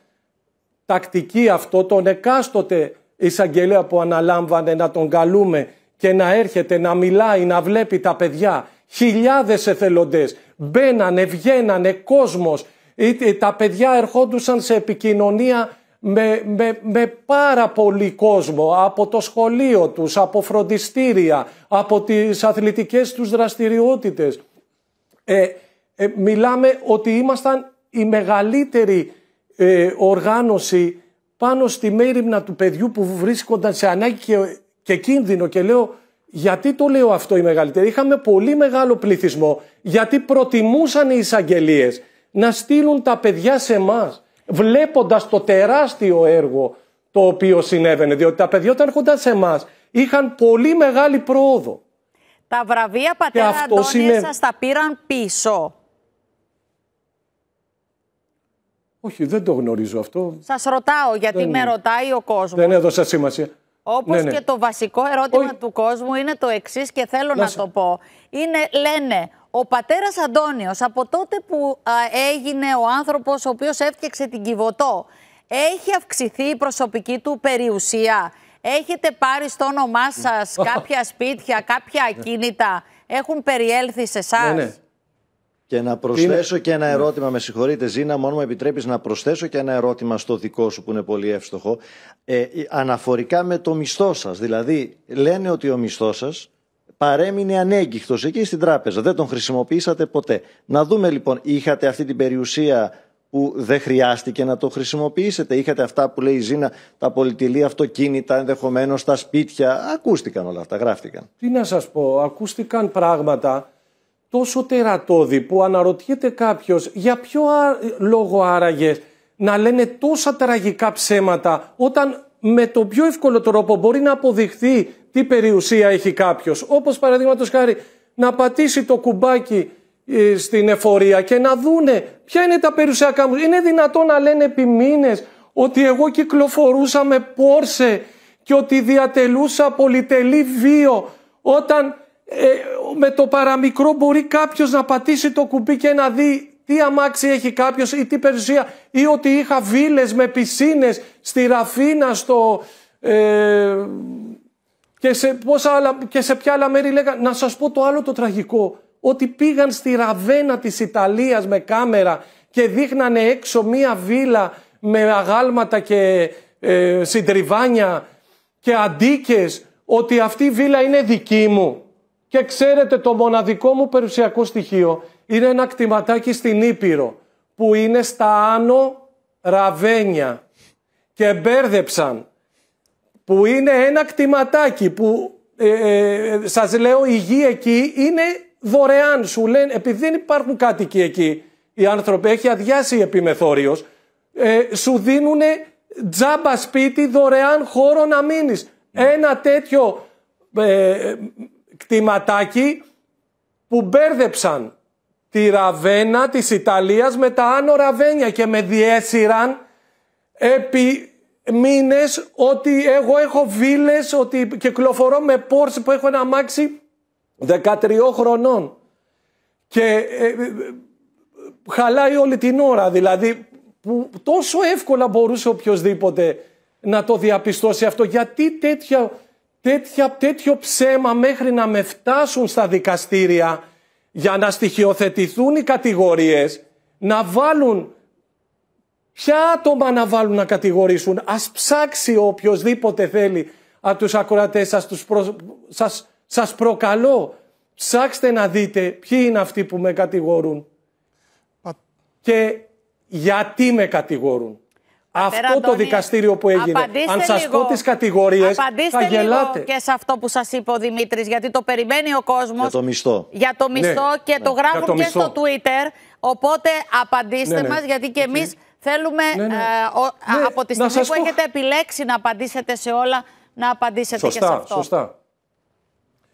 τακτική αυτό, τον εκάστοτε εισαγγελέα που αναλάμβανε να τον καλούμε και να έρχεται να μιλάει, να βλέπει τα παιδιά. Χιλιάδες εθελοντές μπαίνανε, βγαίνανε, κόσμος. Ε, ε, τα παιδιά ερχόντουσαν σε επικοινωνία με, με, με πάρα πολύ κόσμο από το σχολείο τους, από φροντιστήρια, από τις αθλητικές τους δραστηριότητες. Ε, ε μιλάμε ότι ήμασταν η μεγαλύτερη οργάνωση πάνω στη μέρημνα του παιδιού που βρίσκονταν σε ανάγκη και, κίνδυνο και λέω γιατί το λέω αυτό η μεγαλύτερη Είχαμε πολύ μεγάλο πληθυσμό γιατί προτιμούσαν οι εισαγγελίες να στείλουν τα παιδιά σε εμάς βλέποντας το τεράστιο έργο το οποίο συνέβαινε. Διότι τα παιδιά όταν έρχονταν σε εμάς είχαν πολύ μεγάλη πρόοδο. Τα βραβεία πατέρα Αντώνη σας τα πήραν πίσω. Όχι, δεν το γνωρίζω αυτό. Σας ρωτάω, γιατί με ρωτάει ο κόσμος. Δεν έδωσα σημασία. Όπως ναι, ναι. και το βασικό ερώτημα του κόσμου είναι το εξής και θέλω να, το πω. Είναι, λένε, ο πατέρας Αντώνιος από τότε που έγινε ο άνθρωπος ο οποίος έφτιαξε την Κιβωτό, έχει αυξηθεί η προσωπική του περιουσία. Έχετε πάρει στο όνομά σας κάποια σπίτια, κάποια ακίνητα. Έχουν περιέλθει σε ναι, εσάς. Και να προσθέσω και ένα ναι. ερώτημα, με συγχωρείτε Ζήνα, μόνο μου επιτρέπεις να προσθέσω και ένα ερώτημα στο δικό σου που είναι πολύ εύστοχο. Ε, ε αναφορικά με το μισθό σας, δηλαδή λένε ότι ο μισθός σας παρέμεινε ανέγκυχτος εκεί στην τράπεζα, δεν τον χρησιμοποιήσατε ποτέ. Να δούμε λοιπόν, είχατε αυτή την περιουσία που δεν χρειάστηκε να το χρησιμοποιήσετε. Είχατε αυτά που λέει η Ζήνα, τα πολυτελή αυτοκίνητα, ενδεχομένως τα σπίτια. Ακούστηκαν όλα αυτά, γράφτηκαν. Τι να σας πω, ακούστηκαν πράγματα τόσο τερατώδη που αναρωτιέται κάποιος για ποιο λόγο άραγε να λένε τόσα τραγικά ψέματα όταν με το πιο εύκολο τρόπο μπορεί να αποδειχθεί τι περιουσία έχει κάποιος. Όπως παραδείγματος χάρη να πατήσει το κουμπάκι ε, στην εφορία και να δούνε ποια είναι τα περιουσιακά μου. Είναι δυνατόν να λένε επί μήνες ότι εγώ κυκλοφορούσα με πόρσε και ότι διατελούσα πολυτελή βίο όταν ε, με το παραμικρό μπορεί κάποιος να πατήσει το κουμπί και να δει τι αμάξι έχει κάποιος ή τι περιουσία ή ότι είχα βίλες με πισίνες στη Ραφίνα στο... Ε, και σε, πόσα σε ποια άλλα μέρη λέγα Να σας πω το άλλο το τραγικό. Ότι πήγαν στη Ραβένα της Ιταλίας με κάμερα και δείχνανε έξω μία βίλα με αγάλματα και ε, συντριβάνια και αντίκες ότι αυτή η βίλα είναι δική μου. Και ξέρετε το μοναδικό μου περιουσιακό στοιχείο είναι ένα κτηματάκι στην Ήπειρο που είναι στα Άνω Ραβένια και μπέρδεψαν που είναι ένα κτηματάκι που ε, ε σας λέω η γη εκεί είναι δωρεάν σου λένε επειδή δεν υπάρχουν κάτοικοι εκεί οι άνθρωποι έχει αδειάσει η επιμεθόριος ε, σου δίνουν τζάμπα σπίτι δωρεάν χώρο να μείνεις ναι. ένα τέτοιο ε, κτηματάκι που μπέρδεψαν τη Ραβένα της Ιταλίας με τα Άνω Ραβένια και με διέσυραν επί μήνες ότι εγώ έχω βίλες, ότι κυκλοφορώ με πόρση που έχω ένα μάξι 13 χρονών και ε, ε, χαλάει όλη την ώρα δηλαδή που τόσο εύκολα μπορούσε οποιοδήποτε να το διαπιστώσει αυτό γιατί τέτοια τέτοια, τέτοιο ψέμα μέχρι να με φτάσουν στα δικαστήρια για να στοιχειοθετηθούν οι κατηγορίες, να βάλουν ποια άτομα να βάλουν να κατηγορήσουν. Ας ψάξει οποιοδήποτε θέλει από τους ακροατές σας, τους σας, σας προκαλώ. Ψάξτε να δείτε ποιοι είναι αυτοί που με κατηγορούν και γιατί με κατηγορούν. Αυτό το δικαστήριο που έγινε. Αν σας πω τις κατηγορίες, θα γελάτε. και σε αυτό που σας είπε ο Δημήτρης, γιατί το περιμένει ο κόσμος. Για το μισθό. Για το ναι. μισθό και ναι. το γράφουν και στο Twitter. Οπότε απαντήστε ναι, ναι. μας, γιατί και εμεί θέλουμε ε, από τη στιγμή που έχετε επιλέξει να απαντήσετε σε όλα, να απαντήσετε σωστά, και σε αυτό. Σωστά.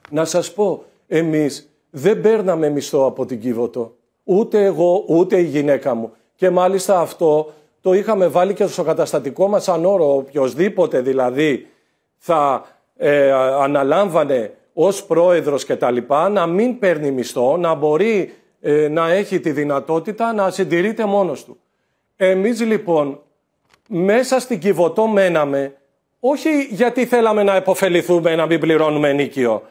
Να σα πω, εμείς δεν παίρναμε μισθό από την Κίβωτο. Ούτε εγώ, ούτε η γυναίκα μου. Και μάλιστα αυτό το είχαμε βάλει και στο καταστατικό μας σαν όρο. Οποιοςδήποτε δηλαδή θα ε, αναλάμβανε ως πρόεδρος και τα λοιπά, να μην παίρνει μισθό, να μπορεί ε, να έχει τη δυνατότητα να συντηρείται μόνος του. Εμείς λοιπόν μέσα στην Κιβωτό μέναμε, όχι γιατί θέλαμε να επωφεληθούμε, να μην πληρώνουμε νίκιο,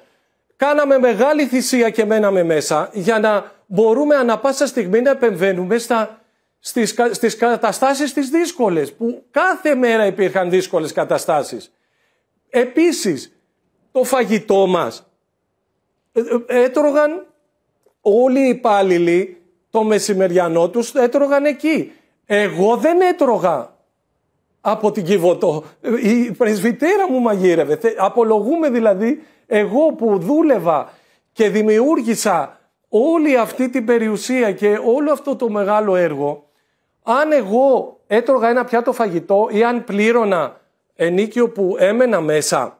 Κάναμε μεγάλη θυσία και μέναμε μέσα για να μπορούμε ανα πάσα στιγμή να επεμβαίνουμε στα στις, στις καταστάσεις τις δύσκολες, που κάθε μέρα υπήρχαν δύσκολες καταστάσεις. Επίσης, το φαγητό μας ε, ε, έτρωγαν όλοι οι υπάλληλοι το μεσημεριανό τους έτρωγαν εκεί. Εγώ δεν έτρωγα από την Κιβωτό. Η πρεσβυτέρα μου μαγείρευε. Απολογούμε δηλαδή εγώ που δούλευα και δημιούργησα όλη αυτή την περιουσία και όλο αυτό το μεγάλο έργο αν εγώ έτρωγα ένα πιάτο φαγητό ή αν πλήρωνα ενίκιο που έμενα μέσα,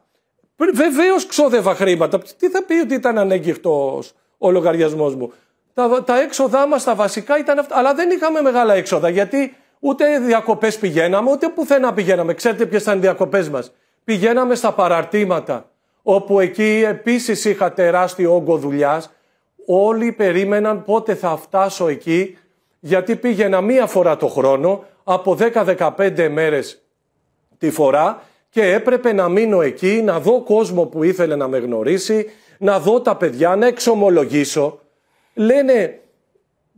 βεβαίως ξόδευα χρήματα. Τι θα πει ότι ήταν ανέγκυχτος ο λογαριασμός μου. Τα, τα έξοδά μας τα βασικά ήταν αυτά, αλλά δεν είχαμε μεγάλα έξοδα γιατί ούτε διακοπές πηγαίναμε, ούτε πουθενά πηγαίναμε. Ξέρετε ποιες ήταν οι διακοπές μας. Πηγαίναμε στα παραρτήματα, όπου εκεί επίσης είχα τεράστιο όγκο δουλειάς. Όλοι περίμεναν πότε θα φτάσω εκεί γιατί πήγαινα μία φορά το χρόνο, από 10-15 μέρες τη φορά και έπρεπε να μείνω εκεί, να δω κόσμο που ήθελε να με γνωρίσει, να δω τα παιδιά, να εξομολογήσω. Λένε,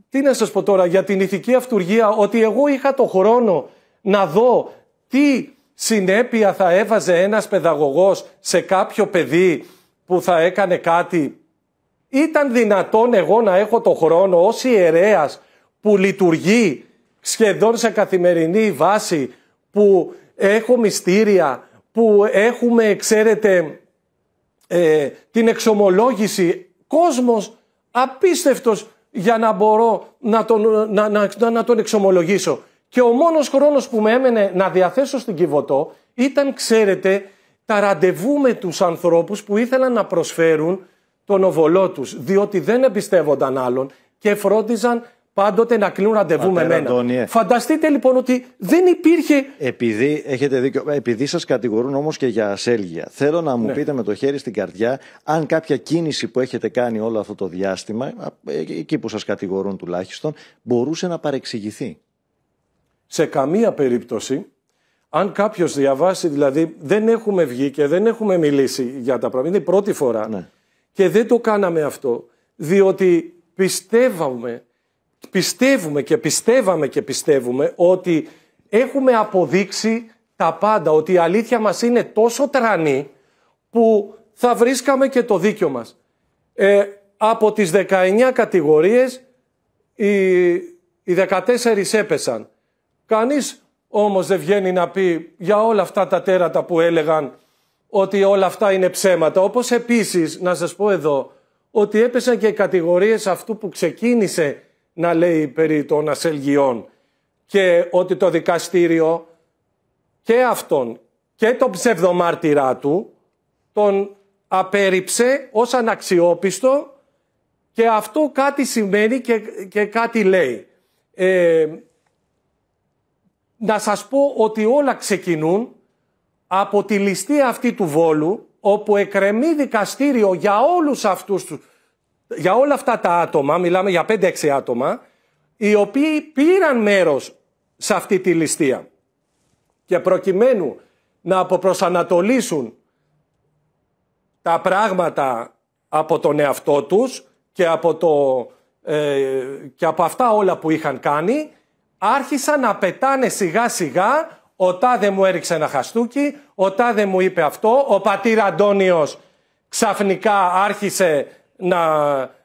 τι να σας πω τώρα για την ηθική αυτουργία, ότι εγώ είχα το χρόνο να δω τι συνέπεια θα έβαζε ένας παιδαγωγός σε κάποιο παιδί που θα έκανε κάτι. Ήταν δυνατόν εγώ να έχω το χρόνο ως ιερέας που λειτουργεί σχεδόν σε καθημερινή βάση, που έχω μυστήρια, που έχουμε, ξέρετε, ε, την εξομολόγηση. Κόσμος απίστευτος για να μπορώ να τον, να, να, τον εξομολογήσω. Και ο μόνος χρόνος που με έμενε να διαθέσω στην Κιβωτό ήταν, ξέρετε, τα ραντεβού με τους ανθρώπους που ήθελαν να προσφέρουν τον οβολό τους, διότι δεν εμπιστεύονταν άλλον και φρόντιζαν πάντοτε να κλείνουν ραντεβού Πατέρα με μένα. Ε. Φανταστείτε λοιπόν ότι δεν υπήρχε. Επειδή έχετε δίκιο, επειδή σας κατηγορούν όμως και για ασέλγεια, θέλω να μου ναι. πείτε με το χέρι στην καρδιά αν κάποια κίνηση που έχετε κάνει όλο αυτό το διάστημα, εκεί που σας κατηγορούν τουλάχιστον, μπορούσε να παρεξηγηθεί. Σε καμία περίπτωση, αν κάποιος διαβάσει, δηλαδή δεν έχουμε βγει και δεν έχουμε μιλήσει για τα πράγματα, είναι η πρώτη φορά ναι. και δεν το κάναμε αυτό, διότι πιστεύαμε πιστεύουμε και πιστεύαμε και πιστεύουμε ότι έχουμε αποδείξει τα πάντα, ότι η αλήθεια μας είναι τόσο τρανή που θα βρίσκαμε και το δίκιο μας. Ε, από τις 19 κατηγορίες οι, οι 14 έπεσαν. Κανείς όμως δεν βγαίνει να πει για όλα αυτά τα τέρατα που έλεγαν ότι όλα αυτά είναι ψέματα. Όπως επίσης να σας πω εδώ ότι έπεσαν και οι κατηγορίες αυτού που ξεκίνησε να λέει περί των ασελγιών και ότι το δικαστήριο και αυτόν και τον ψευδομάρτυρά του τον απέρριψε ως αναξιόπιστο και αυτό κάτι σημαίνει και, και κάτι λέει. Ε, να σας πω ότι όλα ξεκινούν από τη ληστεία αυτή του Βόλου, όπου εκρεμεί δικαστήριο για όλους αυτούς τους για όλα αυτά τα άτομα, μιλάμε για 5-6 άτομα, οι οποίοι πήραν μέρος σε αυτή τη ληστεία. Και προκειμένου να αποπροσανατολίσουν τα πράγματα από τον εαυτό τους και από, το, ε, και από αυτά όλα που είχαν κάνει, άρχισαν να πετάνε σιγά σιγά ο τάδε μου έριξε ένα χαστούκι, ο τάδε μου είπε αυτό, ο πατήρ Αντώνιος ξαφνικά άρχισε να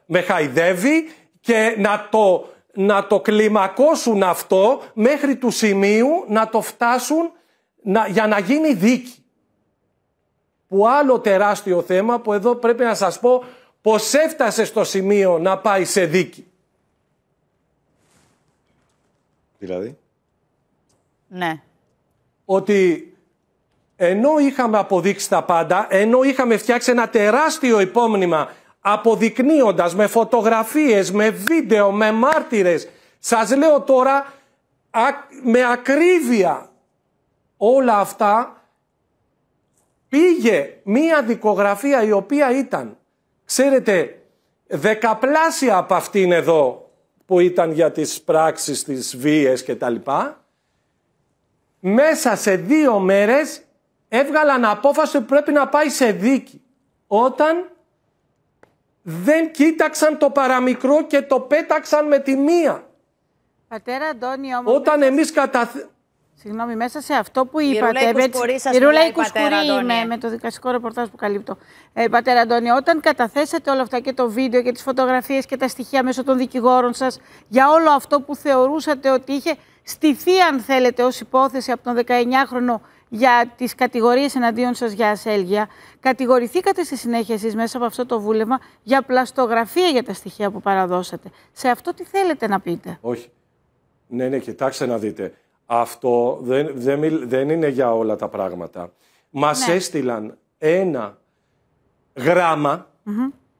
με χαϊδεύει και να το, να το κλιμακώσουν αυτό μέχρι του σημείου να το φτάσουν για να γίνει δίκη. Που άλλο τεράστιο θέμα που εδώ πρέπει να σας πω πως έφτασε στο σημείο να πάει σε δίκη. Δηλαδή. Ναι. Ότι ενώ είχαμε αποδείξει τα πάντα, ενώ είχαμε φτιάξει ένα τεράστιο υπόμνημα αποδεικνύοντας με φωτογραφίες, με βίντεο, με μάρτυρες. Σας λέω τώρα με ακρίβεια όλα αυτά πήγε μία δικογραφία η οποία ήταν, ξέρετε, δεκαπλάσια από αυτήν εδώ που ήταν για τις πράξεις, τις βίες και τα μέσα σε δύο μέρες έβγαλαν απόφαση ότι πρέπει να πάει σε δίκη. Όταν δεν κοίταξαν το παραμικρό και το πέταξαν με τη μία. Πατέρα Αντώνη, όμως... Όταν εμείς κατα... Συγγνώμη, μέσα σε αυτό που είπατε... Η Ρούλα η Κουσκουρή είμαι με το δικαστικό ρεπορτάζ που καλύπτω. Ε, πατέρα Αντώνη, όταν καταθέσατε όλα αυτά και το βίντεο και τις φωτογραφίες και τα στοιχεία μέσω των δικηγόρων σας για όλο αυτό που θεωρούσατε ότι είχε στηθεί, αν θέλετε, ως υπόθεση από τον 19χρονο για τις κατηγορίες εναντίον σας για ασέλγεια. Κατηγορηθήκατε στη συνέχεια εσείς μέσα από αυτό το βούλευμα για πλαστογραφία για τα στοιχεία που παραδώσατε. Σε αυτό τι θέλετε να πείτε. Όχι. Ναι, ναι, κοιτάξτε να δείτε. Αυτό δεν, δεν, δεν είναι για όλα τα πράγματα. Μας ναι. έστειλαν ένα γράμμα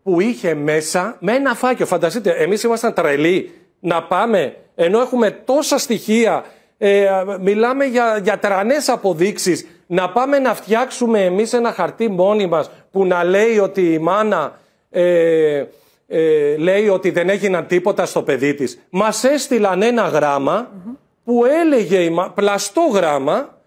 που είχε μέσα με ένα φάκιο. Φανταστείτε, εμείς ήμασταν τρελοί να πάμε, ενώ έχουμε τόσα στοιχεία ε, μιλάμε για, για τρανές αποδείξεις. Να πάμε να φτιάξουμε εμείς ένα χαρτί μόνοι μας που να λέει ότι η μάνα ε, ε, λέει ότι δεν έγιναν τίποτα στο παιδί της. Μας έστειλαν ένα που έλεγε πλαστό γράμμα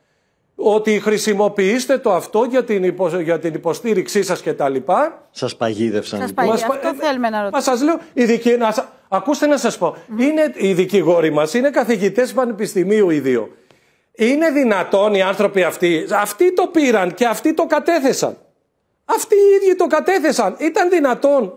ότι χρησιμοποιήστε το αυτό για την, για την υποστήριξή σας και τα λοιπά. Σας παγίδευσαν. Σας λοιπόν. αυτό θέλουμε να ε, ρωτήσουμε. Μα σας λέω, οι δικοί, να, ακούστε να σας πω, mm. είναι οι δικηγόροι μας, είναι καθηγητές πανεπιστημίου οι δύο. Είναι δυνατόν οι άνθρωποι αυτοί, αυτοί το πήραν και αυτοί το κατέθεσαν. Αυτοί οι ίδιοι το κατέθεσαν. Ήταν δυνατόν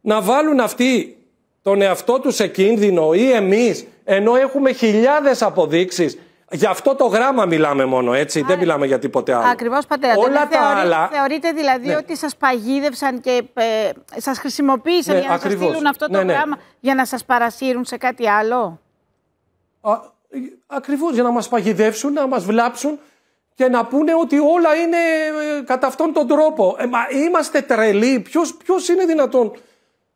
να βάλουν αυτοί τον εαυτό τους σε κίνδυνο ή εμείς, ενώ έχουμε χιλιάδες αποδείξεις για αυτό το γράμμα μιλάμε μόνο, έτσι. δεν μιλάμε για τίποτε άλλο. Ακριβώς πατέρα. Όλα τα άλλα. Θεωρείτε δηλαδή ναι. ότι σας παγίδευσαν και ε, σας χρησιμοποίησαν ναι, για να σας στείλουν αυτό το ναι, γράμμα για να σας παρασύρουν σε κάτι άλλο. Ακριβώς για να μας παγιδεύσουν, να μας βλάψουν και να πούνε ότι όλα είναι ε, κατά αυτόν τον τρόπο. Ε, μα είμαστε τρελοί. Ποιος είναι δυνατόν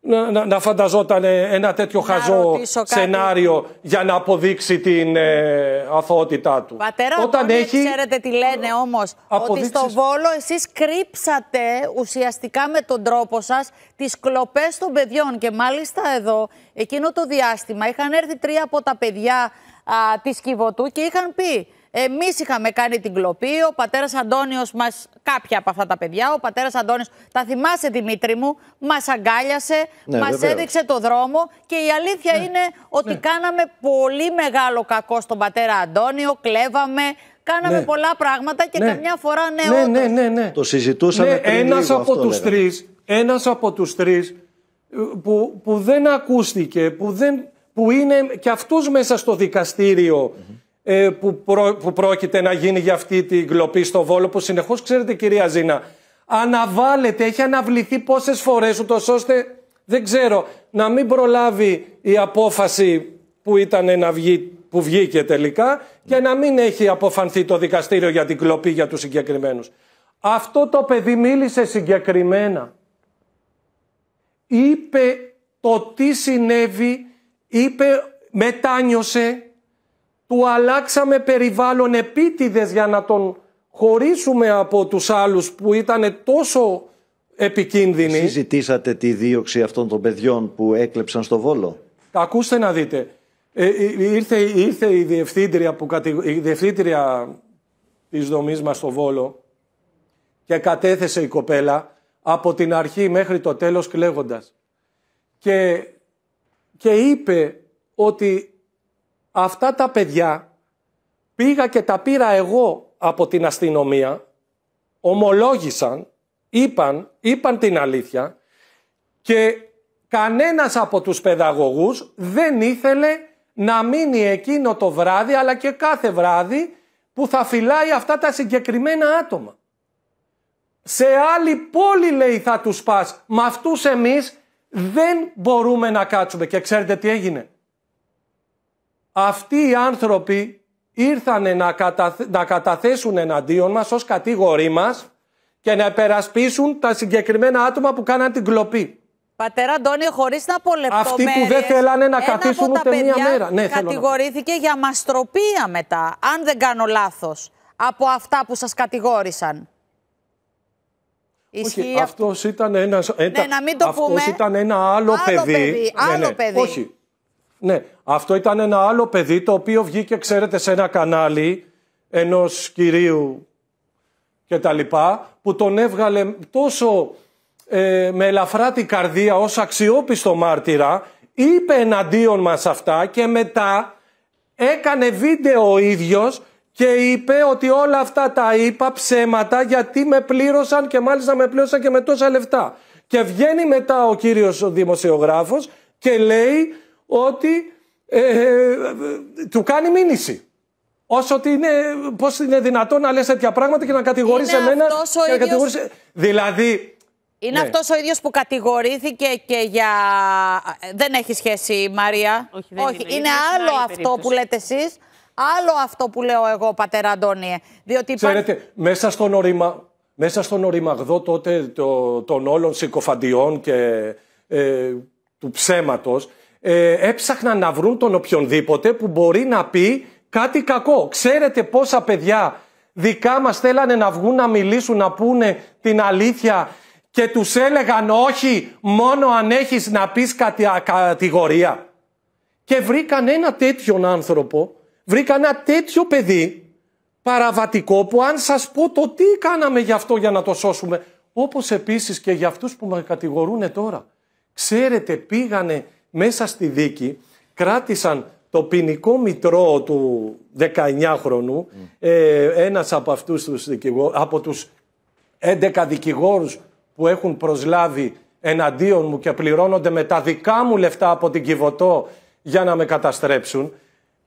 να, να φανταζόταν ένα τέτοιο να χαζό σενάριο για να αποδείξει την ε, αθωότητά του. Πατέρα, όταν έχει... ξέρετε τι λένε όμως, αποδείξεις... ότι στο Βόλο εσείς κρύψατε ουσιαστικά με τον τρόπο σας τις κλοπές των παιδιών και μάλιστα εδώ εκείνο το διάστημα είχαν έρθει τρία από τα παιδιά α, της Κιβωτού και είχαν πει Εμείς είχαμε κάνει την κλοπή. Ο πατέρας Αντώνιος μας. Κάποια από αυτά τα παιδιά. Ο πατέρας Αντώνιος, τα θυμάσαι Δημήτρη μου, μας αγκάλιασε, ναι, μας έδειξε το δρόμο. Και η αλήθεια ναι, είναι ότι ναι. κάναμε πολύ μεγάλο κακό στον πατέρα Αντώνιο. Κλέβαμε, κάναμε ναι. πολλά πράγματα και καμιά φορά ναι, ναι, ναι, ναι, Το συζητούσαμε πριν. Ένας από του τρει. από τους τρεις ε, που, που δεν ακούστηκε, που, δεν, που είναι και αυτούς μέσα στο δικαστήριο ε, που, προ, πρόκειται να γίνει για αυτή την κλοπή στο Βόλο που συνεχώς ξέρετε κυρία Ζήνα αναβάλλεται, έχει αναβληθεί πόσες φορές ούτως ώστε δεν ξέρω να μην προλάβει η απόφαση που ήταν να βγει που βγήκε τελικά και να μην έχει αποφανθεί το δικαστήριο για την κλοπή για τους συγκεκριμένους. Αυτό το παιδί μίλησε συγκεκριμένα. Είπε το τι συνέβη, είπε, μετάνιωσε του αλλάξαμε περιβάλλον επίτηδες για να τον χωρίσουμε από τους άλλους που ήταν τόσο επικίνδυνοι. Συζητήσατε τη δίωξη αυτών των παιδιών που έκλεψαν στο Βόλο. ακούστε να δείτε. Ε, ε, ήρθε, ήρθε η διευθύντρια, που κατη... η διευθύντρια της δομής μας στο Βόλο και κατέθεσε η κοπέλα από την αρχή μέχρι το τέλος κλαίγοντας. Και, και είπε ότι αυτά τα παιδιά πήγα και τα πήρα εγώ από την αστυνομία, ομολόγησαν, είπαν, είπαν την αλήθεια και κανένας από τους παιδαγωγούς δεν ήθελε να μείνει εκείνο το βράδυ αλλά και κάθε βράδυ που θα φυλάει αυτά τα συγκεκριμένα άτομα. Σε άλλη πόλη λέει θα τους πας, με αυτούς εμείς δεν μπορούμε να κάτσουμε και ξέρετε τι έγινε αυτοί οι άνθρωποι ήρθαν να, να καταθέσουν εναντίον μας ως κατηγορή μας και να επερασπίσουν τα συγκεκριμένα άτομα που κάναν την κλοπή. Πατέρα Αντώνιο, χωρίς να πολεμήσουν. Αυτοί που δεν θέλανε να καθίσουν ούτε μία μέρα. Ναι, κατηγορήθηκε να... για μαστροπία μετά, αν δεν κάνω λάθος, από αυτά που σας κατηγόρησαν. Ισχύει Όχι, αυτό... ήταν ένας. Ναι, μην το αυτός ήταν ένα άλλο, παιδί. παιδί. Ναι, άλλο ναι. παιδί. Όχι. Ναι, αυτό ήταν ένα άλλο παιδί το οποίο βγήκε, ξέρετε, σε ένα κανάλι ενός κυρίου και τα λοιπά, που τον έβγαλε τόσο ε, με ελαφρά την καρδία ως αξιόπιστο μάρτυρα, είπε εναντίον μας αυτά και μετά έκανε βίντεο ο ίδιος και είπε ότι όλα αυτά τα είπα ψέματα γιατί με πλήρωσαν και μάλιστα με πλήρωσαν και με τόσα λεφτά. Και βγαίνει μετά ο κύριος δημοσιογράφος και λέει ότι ε, ε, του κάνει μήνυση. Όσο ότι είναι, πώς είναι δυνατόν να λες τέτοια πράγματα και να κατηγορείς είναι εμένα. ο να κατηγορείς... Δηλαδή... Είναι ναι. αυτός ο ίδιος που κατηγορήθηκε και για... Δεν έχει σχέση η Μαρία. Όχι, δεν Είναι, είναι, άλλο αυτό που λέτε εσείς, άλλο αυτό που λέω εγώ, πατέρα Αντώνιε. Διότι Ξέρετε, μέσα στον ορήμα, μέσα στον οριμαγδό τότε το, των όλων συκοφαντιών και ε, του ψέματος, ε, έψαχναν να βρουν τον οποιονδήποτε που μπορεί να πει κάτι κακό. Ξέρετε πόσα παιδιά δικά μας θέλανε να βγουν να μιλήσουν, να πούνε την αλήθεια και τους έλεγαν όχι μόνο αν έχεις να πεις κάτι κατηγορία. Και βρήκαν ένα τέτοιον άνθρωπο, βρήκαν ένα τέτοιο παιδί παραβατικό που αν σας πω το τι κάναμε γι' αυτό για να το σώσουμε, όπως επίσης και για αυτούς που με κατηγορούν τώρα. Ξέρετε πήγανε μέσα στη δίκη κράτησαν το ποινικό μητρό του 19χρονου, mm. Ε, ένας από αυτούς τους δικηγόρους, από τους 11 δικηγόρους που έχουν προσλάβει εναντίον μου και πληρώνονται με τα δικά μου λεφτά από την Κιβωτό για να με καταστρέψουν.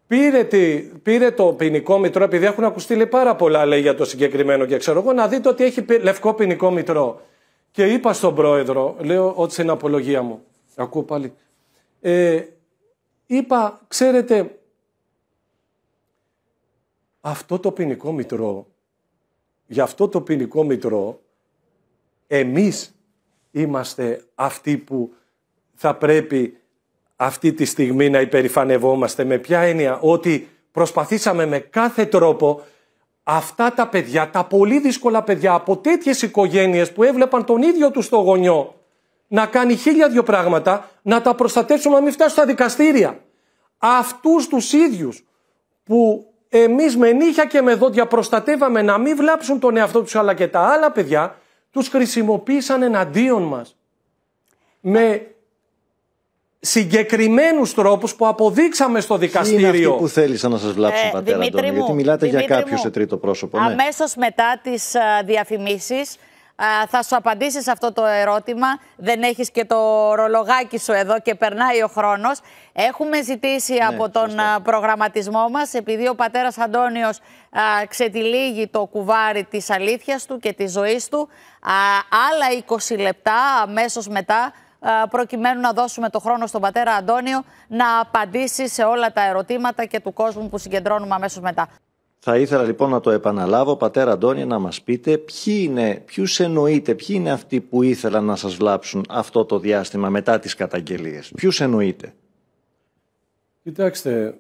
Πήρε, τη, πήρε το ποινικό μητρό, επειδή έχουν ακουστεί πάρα πολλά λέει για το συγκεκριμένο και ξέρω εγώ, να δείτε ότι έχει λευκό ποινικό μητρό. Και είπα στον πρόεδρο, λέω ότι στην απολογία μου, ακούω πάλι, ε, είπα, ξέρετε, αυτό το ποινικό μητρό, για αυτό το ποινικό μητρό, εμείς είμαστε αυτοί που θα πρέπει αυτή τη στιγμή να υπερηφανευόμαστε. Με ποια έννοια, ότι προσπαθήσαμε με κάθε τρόπο αυτά τα παιδιά, τα πολύ δύσκολα παιδιά από τέτοιες οικογένειες που έβλεπαν τον ίδιο τους το γονιό να κάνει χίλια δυο πράγματα, να τα προστατεύσουμε να μην φτάσουν στα δικαστήρια. Αυτούς τους ίδιους που εμείς με νύχια και με δόντια προστατεύαμε να μην βλάψουν τον εαυτό τους αλλά και τα άλλα παιδιά, τους χρησιμοποίησαν εναντίον μας. Με συγκεκριμένους τρόπους που αποδείξαμε στο δικαστήριο. Τι είναι αυτοί που θέλησαν να σας βλάψουν, ε, πατέρα Αντώνη, γιατί μιλάτε για κάποιους σε τρίτο πρόσωπο. Ναι. Αμέσως μετά τις ε, διαφημίσεις θα σου απαντήσει σε αυτό το ερώτημα. Δεν έχεις και το ρολογάκι σου εδώ και περνάει ο χρόνος. Έχουμε ζητήσει ναι, από τον προγραμματισμό μας, επειδή ο πατέρας Αντώνιος ξετυλίγει το κουβάρι της αλήθειας του και της ζωής του, άλλα 20 λεπτά αμέσως μετά προκειμένου να δώσουμε το χρόνο στον πατέρα Αντώνιο να απαντήσει σε όλα τα ερωτήματα και του κόσμου που συγκεντρώνουμε αμέσως μετά. Θα ήθελα λοιπόν να το επαναλάβω, πατέρα Αντώνη, να μας πείτε ποιοι είναι, ποιους εννοείτε, ποιοι είναι αυτοί που ήθελαν να σας βλάψουν αυτό το διάστημα μετά τις καταγγελίες. Ποιους εννοείτε. Κοιτάξτε,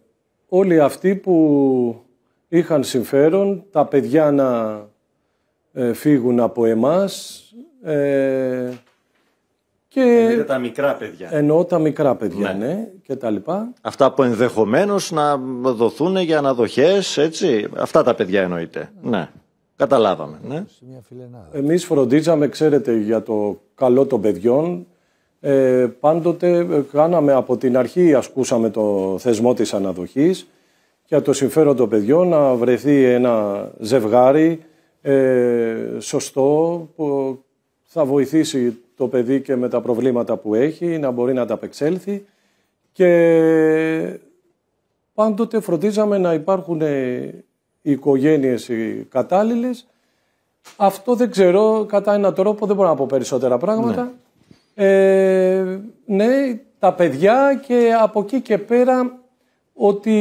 όλοι αυτοί που είχαν συμφέρον τα παιδιά να ε, φύγουν από εμάς, ε, και τα μικρά παιδιά. Εννοώ τα μικρά παιδιά, ναι, ναι και Αυτά που ενδεχομένως να δοθούν για αναδοχές, έτσι. Αυτά τα παιδιά εννοείται. Ναι. Καταλάβαμε. Ναι. Εμείς φροντίζαμε, ξέρετε, για το καλό των παιδιών. Ε, πάντοτε ε, κάναμε από την αρχή, ασκούσαμε το θεσμό της αναδοχής για το συμφέρον των παιδιών να βρεθεί ένα ζευγάρι ε, σωστό που θα βοηθήσει το παιδί και με τα προβλήματα που έχει, να μπορεί να τα ανταπεξέλθει και πάντοτε φροντίζαμε να υπάρχουν οι οικογένειες οι κατάλληλες. Αυτό δεν ξέρω, κατά έναν τρόπο δεν μπορώ να πω περισσότερα πράγματα. Ναι. Ε, ναι τα παιδιά και από εκεί και πέρα ότι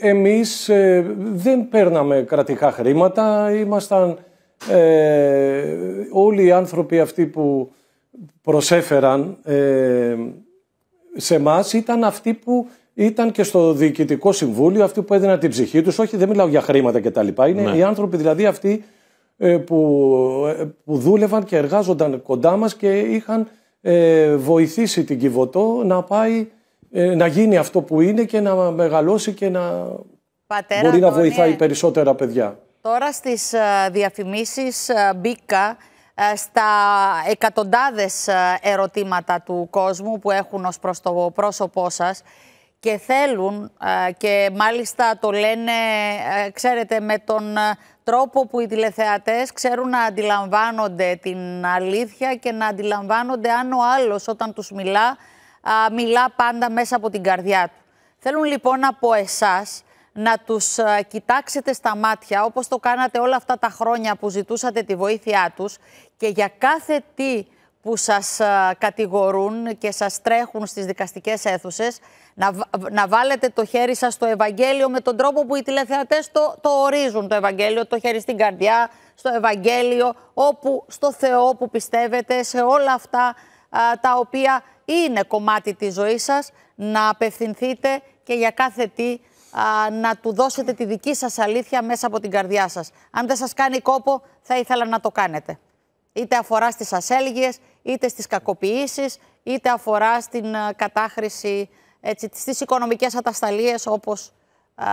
εμείς ε, δεν παίρναμε κρατικά χρήματα, ήμασταν ε, όλοι οι άνθρωποι αυτοί που προσέφεραν ε, σε εμάς ήταν αυτοί που ήταν και στο Διοικητικό Συμβούλιο, αυτοί που έδιναν την ψυχή τους. Όχι, δεν μιλάω για χρήματα κτλ. Είναι ναι. οι άνθρωποι δηλαδή αυτοί ε, που, ε, που δούλευαν και εργάζονταν κοντά μας και είχαν βοηθήσει την Κιβωτό να πάει να γίνει αυτό που είναι και να μεγαλώσει και να μπορεί να βοηθάει ναι. περισσότερα παιδιά. Τώρα στις διαφημίσεις μπήκα ε, στα εκατοντάδες ε, ερωτήματα του κόσμου που έχουν ως προς το πρόσωπό σας και θέλουν ε, και μάλιστα το λένε, ξέρετε, με τον τρόπο που οι τηλεθεατές ξέρουν να αντιλαμβάνονται την αλήθεια και να αντιλαμβάνονται αν ο άλλος όταν τους μιλά, μιλά πάντα μέσα από την καρδιά του. Θέλουν λοιπόν από εσάς να τους ε, κοιτάξετε στα μάτια όπως το κάνατε όλα αυτά τα χρόνια που ζητούσατε τη βοήθειά τους και για κάθε τι που σας ε, κατηγορούν και σας τρέχουν στις δικαστικές αίθουσες να, να βάλετε το χέρι σας στο Ευαγγέλιο με τον τρόπο που οι τηλεθεατές το, το ορίζουν το Ευαγγέλιο, το χέρι στην καρδιά, στο Ευαγγέλιο, όπου στο Θεό που πιστεύετε, σε όλα αυτά ε, τα οποία είναι κομμάτι της ζωής σας, να απευθυνθείτε και για κάθε τι να του δώσετε τη δική σας αλήθεια μέσα από την καρδιά σας. Αν δεν σας κάνει κόπο, θα ήθελα να το κάνετε. Είτε αφορά στις ασέλγειες, είτε στις κακοποιήσεις, είτε αφορά στην ε, κατάχρηση, έτσι, στις οικονομικές ατασταλίες όπως α,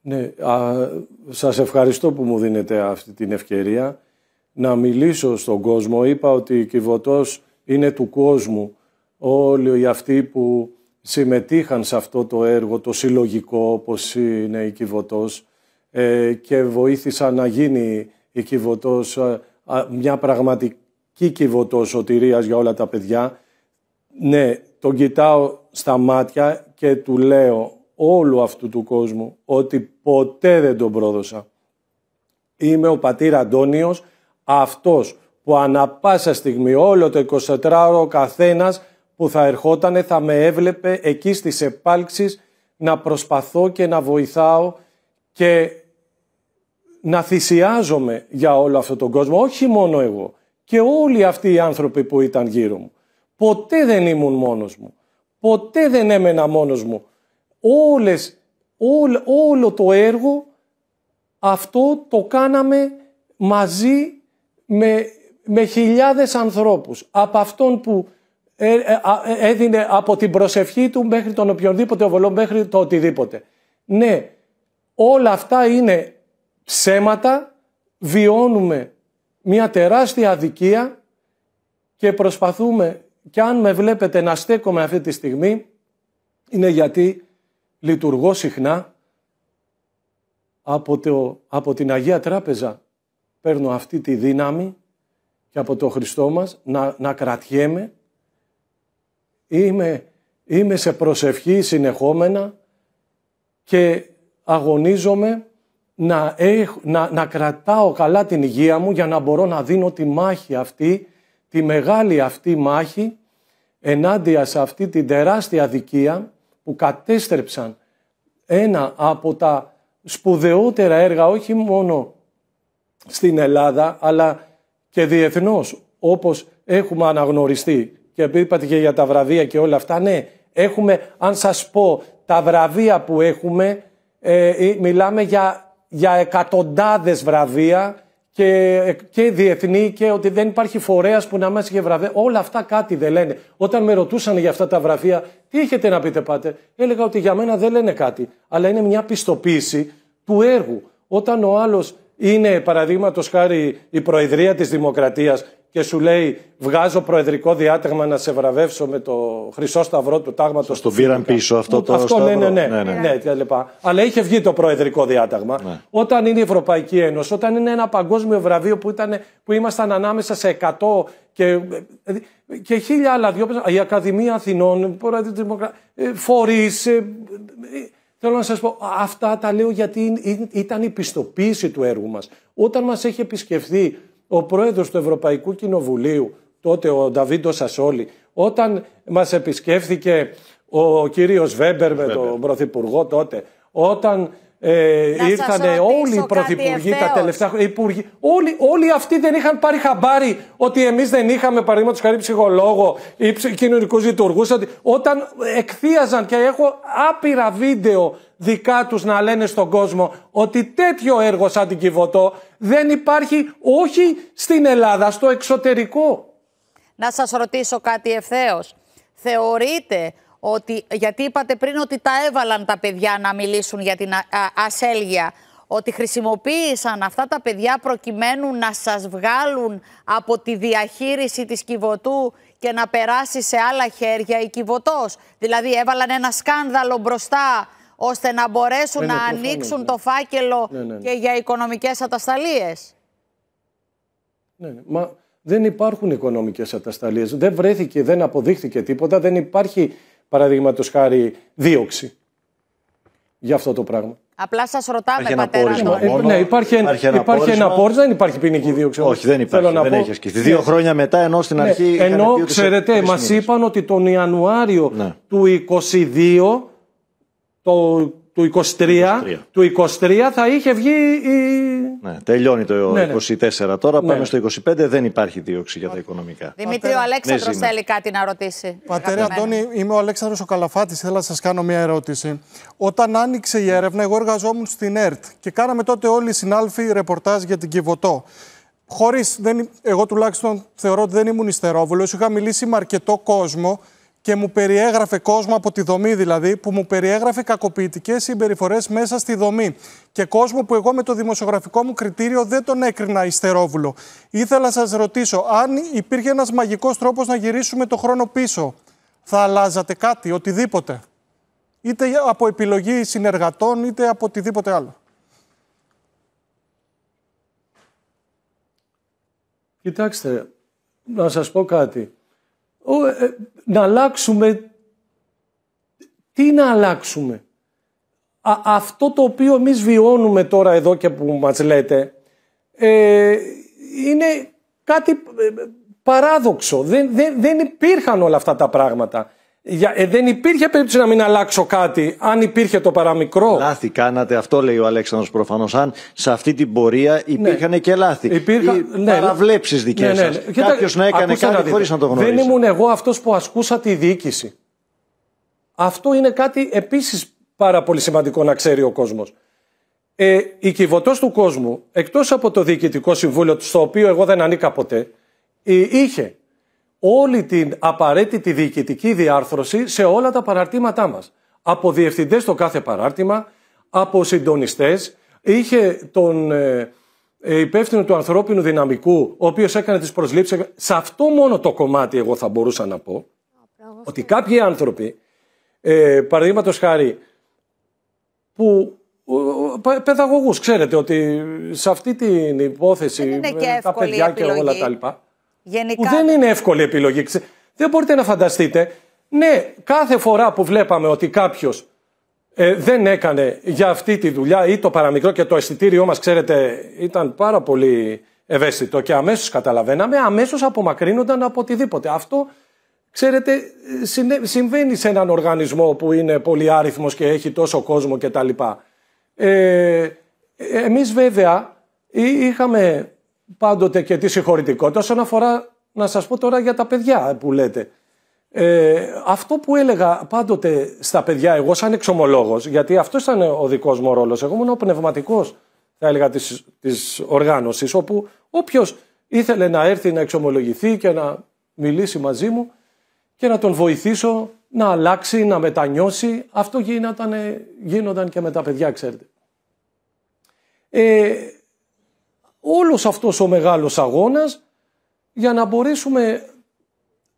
Ναι, σας ευχαριστώ που μου δίνετε αυτή την ευκαιρία να μιλήσω στον κόσμο. Είπα ότι η Κιβωτός είναι του κόσμου όλοι οι αυτοί που συμμετείχαν σε αυτό το έργο, το συλλογικό, όπως είναι η Κιβωτός, ε, και βοήθησαν να γίνει η Κιβωτός ε, μια πραγματική Κιβωτός σωτηρίας για όλα τα παιδιά. Ναι, τον κοιτάω στα μάτια και του λέω όλου αυτού του κόσμου ότι ποτέ δεν τον πρόδωσα. Είμαι ο πατήρ Αντώνιος, αυτός που ανα πάσα στιγμή όλο το 24ωρο καθένας που θα ερχόταν θα με έβλεπε εκεί στις επάλξεις να προσπαθώ και να βοηθάω και να θυσιάζομαι για όλο αυτόν τον κόσμο, όχι μόνο εγώ και όλοι αυτοί οι άνθρωποι που ήταν γύρω μου. Ποτέ δεν ήμουν μόνος μου, ποτέ δεν έμενα μόνος μου. Όλες, όλο το έργο αυτό το κάναμε μαζί με, με χιλιάδες ανθρώπους. Από αυτόν που ε, ε, ε, έδινε από την προσευχή του μέχρι τον οποιονδήποτε οβολό, μέχρι το οτιδήποτε. Ναι, όλα αυτά είναι ψέματα, βιώνουμε μια τεράστια αδικία και προσπαθούμε και αν με βλέπετε να στέκομαι αυτή τη στιγμή είναι γιατί λειτουργώ συχνά από, από την Αγία Τράπεζα παίρνω αυτή τη δύναμη και από το Χριστό μας να, να κρατιέμαι είμαι, είμαι σε προσευχή συνεχόμενα και αγωνίζομαι να, έχ, να, να κρατάω καλά την υγεία μου για να μπορώ να δίνω τη μάχη αυτή, τη μεγάλη αυτή μάχη ενάντια σε αυτή την τεράστια δικία που κατέστρεψαν ένα από τα σπουδαιότερα έργα όχι μόνο στην Ελλάδα αλλά και διεθνώς όπως έχουμε αναγνωριστεί και είπατε και για τα βραβεία και όλα αυτά. Ναι, έχουμε, αν σας πω, τα βραβεία που έχουμε, ε, ε μιλάμε για, για εκατοντάδες βραβεία και, ε, και διεθνή και ότι δεν υπάρχει φορέας που να μας είχε βραβεία. Όλα αυτά κάτι δεν λένε. Όταν με ρωτούσαν για αυτά τα βραβεία, τι έχετε να πείτε πάτε. έλεγα ότι για μένα δεν λένε κάτι, αλλά είναι μια πιστοποίηση του έργου. Όταν ο άλλος είναι παραδείγματος χάρη η Προεδρία της Δημοκρατίας και σου λέει βγάζω προεδρικό διάταγμα να σε βραβεύσω με το χρυσό σταυρό του τάγματος. Στο το πήραν πίσω αυτό το αυτό, ναι, σταυρό. Ναι, ναι, ναι. ναι, ναι. ναι Αλλά είχε βγει το προεδρικό διάταγμα. Ναι. Όταν είναι η Ευρωπαϊκή Ένωση, όταν είναι ένα παγκόσμιο βραβείο που, ήταν, που ήμασταν ανάμεσα σε 100 και, και χίλια άλλα δυο, η Ακαδημία Αθηνών, ε, φορείς. Ε, ε, θέλω να σας πω, αυτά τα λέω γιατί ήταν η πιστοποίηση του έργου μας. Όταν μας έχει επισκεφθεί ο πρόεδρος του Ευρωπαϊκού Κοινοβουλίου, τότε ο Νταβίντο Σασόλη, όταν μας επισκέφθηκε ο κύριος Βέμπερ με τον Πρωθυπουργό τότε, όταν ε, ήρθανε όλοι οι πρωθυπουργοί τα τελευταία χρόνια. Ε, όλοι, όλοι αυτοί δεν είχαν πάρει χαμπάρι ότι εμείς δεν είχαμε παραδείγματος χάρη ψυχολόγο ή κοινωνικούς λειτουργούς. Όταν εκθίαζαν και έχω άπειρα βίντεο δικά τους να λένε στον κόσμο ότι τέτοιο έργο σαν την Κιβωτό δεν υπάρχει όχι στην Ελλάδα, στο εξωτερικό. Να σας ρωτήσω κάτι ευθέως. Θεωρείτε ότι, γιατί είπατε πριν ότι τα έβαλαν τα παιδιά να μιλήσουν για την ασέλγεια, ότι χρησιμοποίησαν αυτά τα παιδιά προκειμένου να σας βγάλουν από τη διαχείριση της Κιβωτού και να περάσει σε άλλα χέρια η Κιβωτός. Δηλαδή έβαλαν ένα σκάνδαλο μπροστά ώστε να μπορέσουν να ανοίξουν το φάκελο ναι, ναι, ναι. και για οικονομικές ατασταλίες. Ναι, μα δεν υπάρχουν οικονομικές ατασταλίες. Δεν βρέθηκε, δεν αποδείχθηκε τίποτα, δεν υπάρχει παραδείγματος χάρη δίωξη για αυτό το πράγμα. Απλά σας ρωτάμε, υπάρχει πατέρα. Πόρισμα, ναι, ναι, υπάρχει, υπάρχει ένα, υπάρχει πόρισμα. δεν υπάρχει ποινική δίωξη. Όχι, δεν υπάρχει. Θέλω δεν να έχει ασκηθεί. Δύο χρόνια μετά, ενώ στην ναι, αρχή. Ενώ, ξέρετε, μα είπαν ότι τον Ιανουάριο ναι. του 22 το του 23, 23. 23 θα είχε βγει η... Ναι, τελειώνει το ναι, 24 ναι. τώρα, ναι. πάμε στο 25, δεν υπάρχει δίωξη για τα οικονομικά. Δημήτρη, ο Αλέξανδρος ναι, θέλει κάτι να ρωτήσει. Πατέρα Αντώνη, είμαι ο Αλέξανδρος ο Καλαφάτης, θέλω να σας κάνω μια ερώτηση. Όταν άνοιξε η έρευνα, εγώ εργαζόμουν στην ΕΡΤ και κάναμε τότε όλοι οι συνάλφοι ρεπορτάζ για την Κιβωτό. Χωρίς, δεν, εγώ τουλάχιστον θεωρώ ότι δεν ήμουν ιστερόβουλος, είχα μιλήσει με αρκετό κόσμο και μου περιέγραφε κόσμο από τη δομή δηλαδή, που μου περιέγραφε κακοποιητικές συμπεριφορές μέσα στη δομή. Και κόσμο που εγώ με το δημοσιογραφικό μου κριτήριο δεν τον έκρινα ιστερόβουλο. Ήθελα να σας ρωτήσω, αν υπήρχε ένας μαγικός τρόπος να γυρίσουμε το χρόνο πίσω, θα αλλάζατε κάτι, οτιδήποτε. Είτε από επιλογή συνεργατών, είτε από οτιδήποτε άλλο. Κοιτάξτε, να σας πω κάτι. Ε, να αλλάξουμε. Τι να αλλάξουμε. αυτό το οποίο εμείς βιώνουμε τώρα εδώ και που μας λέτε ε, είναι κάτι ε, παράδοξο. Δεν, δεν, δεν υπήρχαν όλα αυτά τα πράγματα. Για, ε, δεν υπήρχε περίπτωση να μην αλλάξω κάτι, αν υπήρχε το παραμικρό. Λάθη κάνατε, αυτό λέει ο Αλέξανδρος προφανώς, αν σε αυτή την πορεία υπήρχαν ναι. και λάθη. Υπήρχαν ναι, παραβλέψεις ναι, δικές ναι, ναι, σας. Κάποιος να έκανε κάτι να χωρίς να το γνωρίζει. Δεν ήμουν εγώ αυτός που ασκούσα τη διοίκηση. Αυτό είναι κάτι επίσης πάρα πολύ σημαντικό να ξέρει ο κόσμος. Ε, η κυβωτός του κόσμου, εκτός από το Διοικητικό Συμβούλιο, στο οποίο εγώ δεν ανήκα ποτέ, ε, είχε όλη την απαραίτητη διοικητική διάρθρωση σε όλα τα παραρτήματά μας. Από διευθυντές στο κάθε παράρτημα, από συντονιστές, είχε τον ε, ε, υπεύθυνο του ανθρώπινου δυναμικού, ο οποίος έκανε τις προσλήψεις. Σε αυτό μόνο το κομμάτι εγώ θα μπορούσα να πω, ότι κάποιοι άνθρωποι, ε, παραδείγματος χάρη, που παιδαγωγούς, ξέρετε ότι σε αυτή την υπόθεση, ε, τα παιδιά και όλα τα λοιπά, Γενικά... Που δεν είναι εύκολη επιλογή. Δεν μπορείτε να φανταστείτε. Ναι, κάθε φορά που βλέπαμε ότι κάποιος ε, δεν έκανε για αυτή τη δουλειά ή το παραμικρό και το αισθητήριό μας, ξέρετε, ήταν πάρα πολύ ευαίσθητο και αμέσως καταλαβαίναμε, αμέσως απομακρύνονταν από οτιδήποτε. Αυτό, ξέρετε, συμβαίνει σε έναν οργανισμό που είναι πολύ άριθμος και έχει τόσο κόσμο κτλ. Ε, εμείς βέβαια είχαμε πάντοτε και τη συγχωρητικότητα. Όσον αφορά να σας πω τώρα για τα παιδιά που λέτε. Ε, αυτό που έλεγα πάντοτε στα παιδιά, εγώ σαν εξομολόγος, γιατί αυτός ήταν ο δικός μου ρόλος, εγώ ήμουν ο πνευματικός, θα έλεγα, της, της οργάνωσης, όπου όποιος ήθελε να έρθει να εξομολογηθεί και να μιλήσει μαζί μου και να τον βοηθήσω να αλλάξει, να μετανιώσει, αυτό γίνονταν, ε, γίνονταν και με τα παιδιά, ξέρετε. Ε, όλος αυτός ο μεγάλος αγώνας για να μπορέσουμε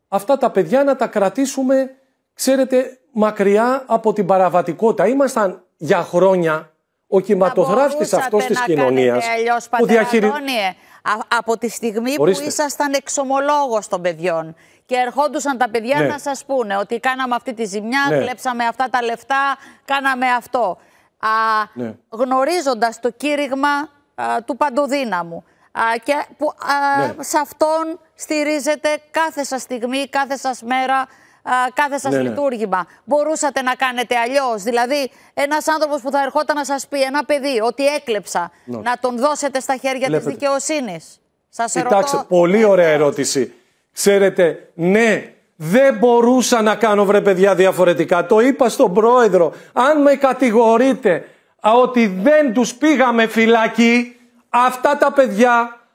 αυτά τα παιδιά να τα κρατήσουμε, ξέρετε, μακριά από την παραβατικότητα. Ήμασταν για χρόνια ο αυτός αυτός της κοινωνία. που διαχειρι... Από τη στιγμή που ήσασταν εξομολόγος των παιδιών και ερχόντουσαν τα παιδιά ναι. να σας πούνε ότι κάναμε αυτή τη ζημιά, ναι. κλέψαμε αυτά τα λεφτά, κάναμε αυτό. Α, ναι. Γνωρίζοντας το κήρυγμα του παντοδύναμου. Και που ναι. σε αυτόν στηρίζεται κάθε σας στιγμή, κάθε σας μέρα, κάθε σας ναι, ναι, λειτουργήμα. Μπορούσατε να κάνετε αλλιώς. Δηλαδή, ένας άνθρωπος που θα ερχόταν να σας πει, ένα παιδί, ότι έκλεψα, ναι. να τον δώσετε στα χέρια Βλέπετε. της δικαιοσύνης. Σας Κοιτάξτε, πολύ ωραία ναι. ερώτηση. Ξέρετε, ναι, δεν μπορούσα να κάνω βρε παιδιά διαφορετικά. Το είπα στον πρόεδρο. Αν με κατηγορείτε ότι δεν τους πήγαμε φυλακή αυτά τα παιδιά,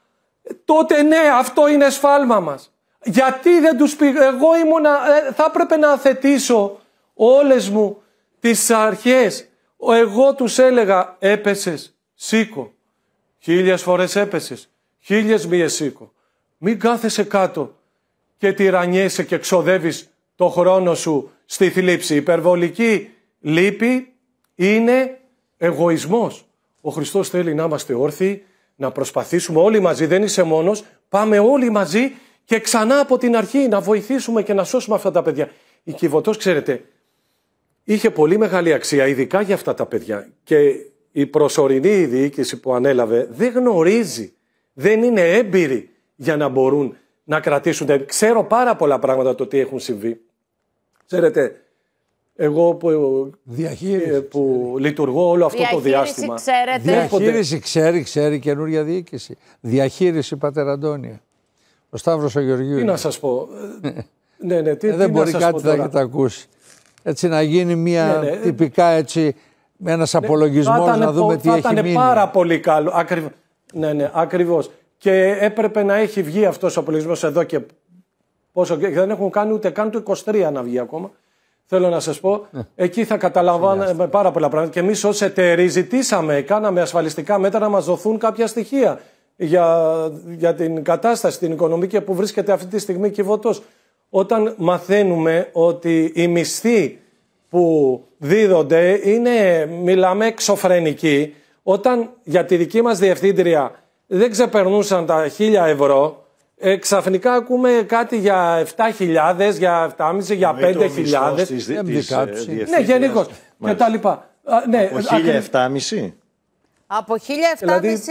τότε ναι, αυτό είναι σφάλμα μας. Γιατί δεν τους πήγα, εγώ ήμουνα, ε, θα έπρεπε να θετήσω όλες μου τις αρχές. Εγώ τους έλεγα έπεσες, σήκω. Χίλιες φορές έπεσες, χίλιες μισή σήκω. Μην κάθεσαι κάτω και τυραννιέσαι και ξοδεύεις το χρόνο σου στη θλίψη. Η υπερβολική λύπη είναι εγωισμός. Ο Χριστός θέλει να είμαστε όρθιοι, να προσπαθήσουμε όλοι μαζί, δεν είσαι μόνος, πάμε όλοι μαζί και ξανά από την αρχή να βοηθήσουμε και να σώσουμε αυτά τα παιδιά. Η Κιβωτός, ξέρετε, είχε πολύ μεγάλη αξία, ειδικά για αυτά τα παιδιά. Και η προσωρινή διοίκηση που ανέλαβε δεν γνωρίζει, δεν είναι έμπειρη για να μπορούν να κρατήσουν. Ξέρω πάρα πολλά πράγματα το τι έχουν συμβεί. Ξέρετε, εγώ που, διαχείριση, ε, που λειτουργώ όλο αυτό το διάστημα. Ξέρετε. Διαχείριση, ξέρει, ξέρει Καινούρια διοίκηση. Διαχείριση, Αντώνια Ο Σταύρος ο Γεωργίου. Τι να σας πω. Ε, ναι, ναι, τι, ε, δεν τι μπορεί να κάτι σας κάτι να τα ακούσει. Έτσι να γίνει μια ναι, ναι. τυπικά έτσι. Ένας ναι, απολογισμός να δούμε τι έχει γίνει. Θα ήταν πάρα πολύ καλό. Ναι, ναι, ακριβώς. Και έπρεπε να έχει βγει αυτός ο απολογισμός εδώ και πόσο. δεν έχουν κάνει ούτε καν το 23 να βγει ακόμα. Θέλω να σας πω, ναι. εκεί θα καταλαμβάνουμε πάρα πολλά πράγματα. Και εμείς ως εταιροί ζητήσαμε, κάναμε ασφαλιστικά μέτρα να μας δοθούν κάποια στοιχεία για, για την κατάσταση την οικονομική που βρίσκεται αυτή τη στιγμή η Όταν μαθαίνουμε ότι οι μισθοί που δίδονται είναι, μιλάμε, εξωφρενικοί, όταν για τη δική μας διευθύντρια δεν ξεπερνούσαν τα χίλια ευρώ, ε, ξαφνικά ακούμε κάτι για 7.000, για 7.500, για 5.000. Ε, ε, ναι, γενικώς. Και τα λοιπά. ναι, από 1.700. Από 1.700 είναι δηλαδή,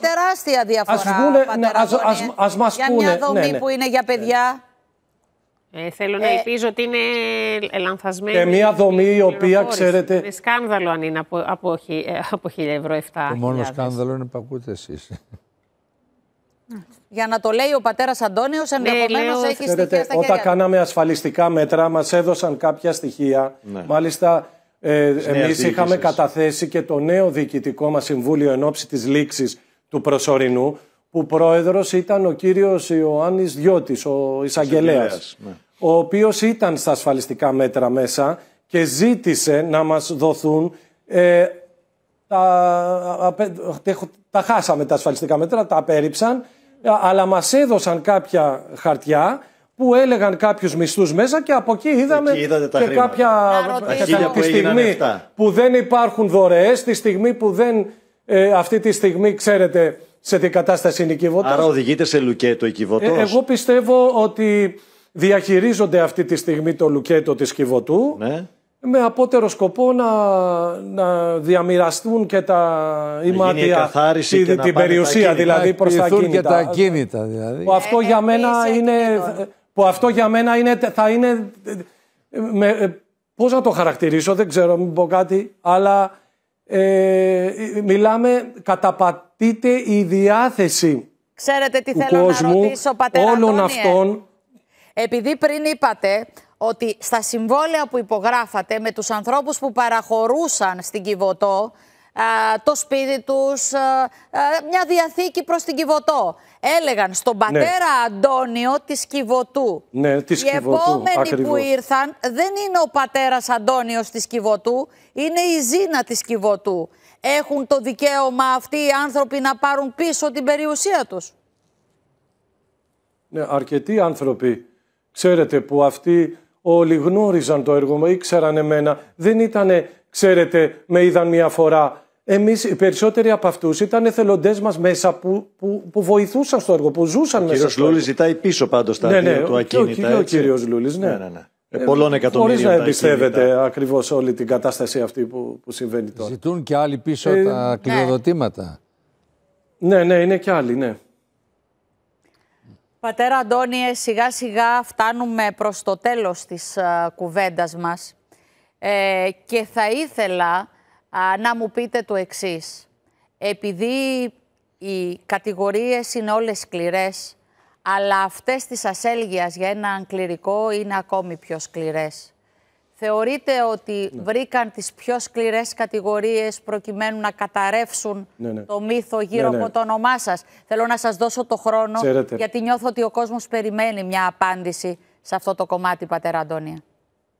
τεράστια διαφορά. Ναι, ας, βγούνε, ναι, ας, ας, μας για μια δομή ναι, ναι. που είναι για παιδιά. Ε, ε θέλω να ελπίζω ότι είναι λανθασμένη. Και μια δομή η οποία ξέρετε. Είναι σκάνδαλο αν είναι από, από, από 1.000 ευρώ 7.000. Το μόνο σκάνδαλο είναι που ακούτε εσείς για να το λέει ο πατέρας Αντώνιος, ενδεχομένως ναι, έχει στοιχεία στα Όταν κάναμε ασφαλιστικά μέτρα, μας έδωσαν κάποια στοιχεία. Ναι. Μάλιστα, ε, εμεί είχαμε καταθέσει και το νέο διοικητικό μας συμβούλιο εν ώψη της λήξης του προσωρινού, που πρόεδρος ήταν ο κύριος Ιωάννης Διώτης, ο εισαγγελέας. Ναι. Ο οποίος ήταν στα ασφαλιστικά μέτρα μέσα και ζήτησε να μας δοθούν ε, τα, τα χάσαμε τα ασφαλιστικά μέτρα, τα απέρριψαν ε, αλλά μας έδωσαν κάποια χαρτιά που έλεγαν κάποιους μισθούς μέσα και από εκεί είδαμε και χρήματα. κάποια. τη στιγμή που, δεν υπάρχουν δωρεές, τη στιγμή που δεν. αυτή τη στιγμή ξέρετε σε τι κατάσταση είναι η Κιβωτός. Άρα οδηγείται σε λουκέτο η Κιβωτός. Ε, εγώ πιστεύω ότι διαχειρίζονται αυτή τη στιγμή το λουκέτο της Κιβωτού. Ναι με απότερο σκοπό να, να διαμοιραστούν και τα ημάτια τη, και την περιουσία, δηλαδή προς τα κίνητα. και τα κίνητα. δηλαδή. Που αυτό, ε, για μένα είναι, που αυτό για μένα είναι, θα είναι... Με, ε, πώς να το χαρακτηρίσω, δεν ξέρω, μην πω κάτι, αλλά ε, μιλάμε, καταπατείται η διάθεση Ξέρετε τι του θέλω κόσμου, να ρωτήσω, όλων αυτών. Επειδή πριν είπατε ότι στα συμβόλαια που υπογράφατε με τους ανθρώπους που παραχωρούσαν στην Κιβωτό το σπίτι τους, μια διαθήκη προς την Κιβωτό. Έλεγαν στον ναι. πατέρα ναι. Αντώνιο της Κιβωτού. Ναι, της Οι Κιβωτού, επόμενοι που ήρθαν δεν είναι ο πατέρας Αντώνιος της Κιβωτού, είναι η Ζήνα της Κιβωτού. Έχουν το δικαίωμα αυτοί οι άνθρωποι να πάρουν πίσω την περιουσία τους. Ναι, αρκετοί άνθρωποι, ξέρετε, που αυτοί όλοι γνώριζαν το έργο μου, ήξεραν εμένα. Δεν ήτανε, ξέρετε, με είδαν μία φορά. Εμείς, οι περισσότεροι από αυτούς ήταν εθελοντές μας μέσα που, που, που βοηθούσαν στο έργο, που ζούσαν ο μέσα κύριος στο Λούλης ζητάει πίσω πάντως τα ναι, ναι, του ακίνητα. Ναι, ο κύριος Λούλης, ναι. ναι, ναι, ναι. Ε, ε, πολλών εκατομμυρίων. Χωρίς να εμπιστεύεται ακριβώς όλη την κατάσταση αυτή που, που συμβαίνει τώρα. Ζητούν και άλλοι πίσω ε, τα κλειοδοτήματα. Ναι, ναι, είναι και άλλοι, ναι. Πατέρα Αντώνιε, σιγά σιγά φτάνουμε προς το τέλος της κουβέντα ε, κουβέντας μας ε, και θα ήθελα να μου πείτε το εξής. Επειδή οι κατηγορίες είναι όλες σκληρές, αλλά αυτές της ασέλγειας για έναν κληρικό είναι ακόμη πιο σκληρές. Θεωρείτε ότι ναι. βρήκαν τις πιο σκληρές κατηγορίες προκειμένου να καταρρεύσουν ναι, ναι. το μύθο ναι, γύρω ναι. από το όνομά σας. Θέλω να σας δώσω το χρόνο Ξέρετε. γιατί νιώθω ότι ο κόσμος περιμένει μια απάντηση σε αυτό το κομμάτι, πατέρα Αντώνια.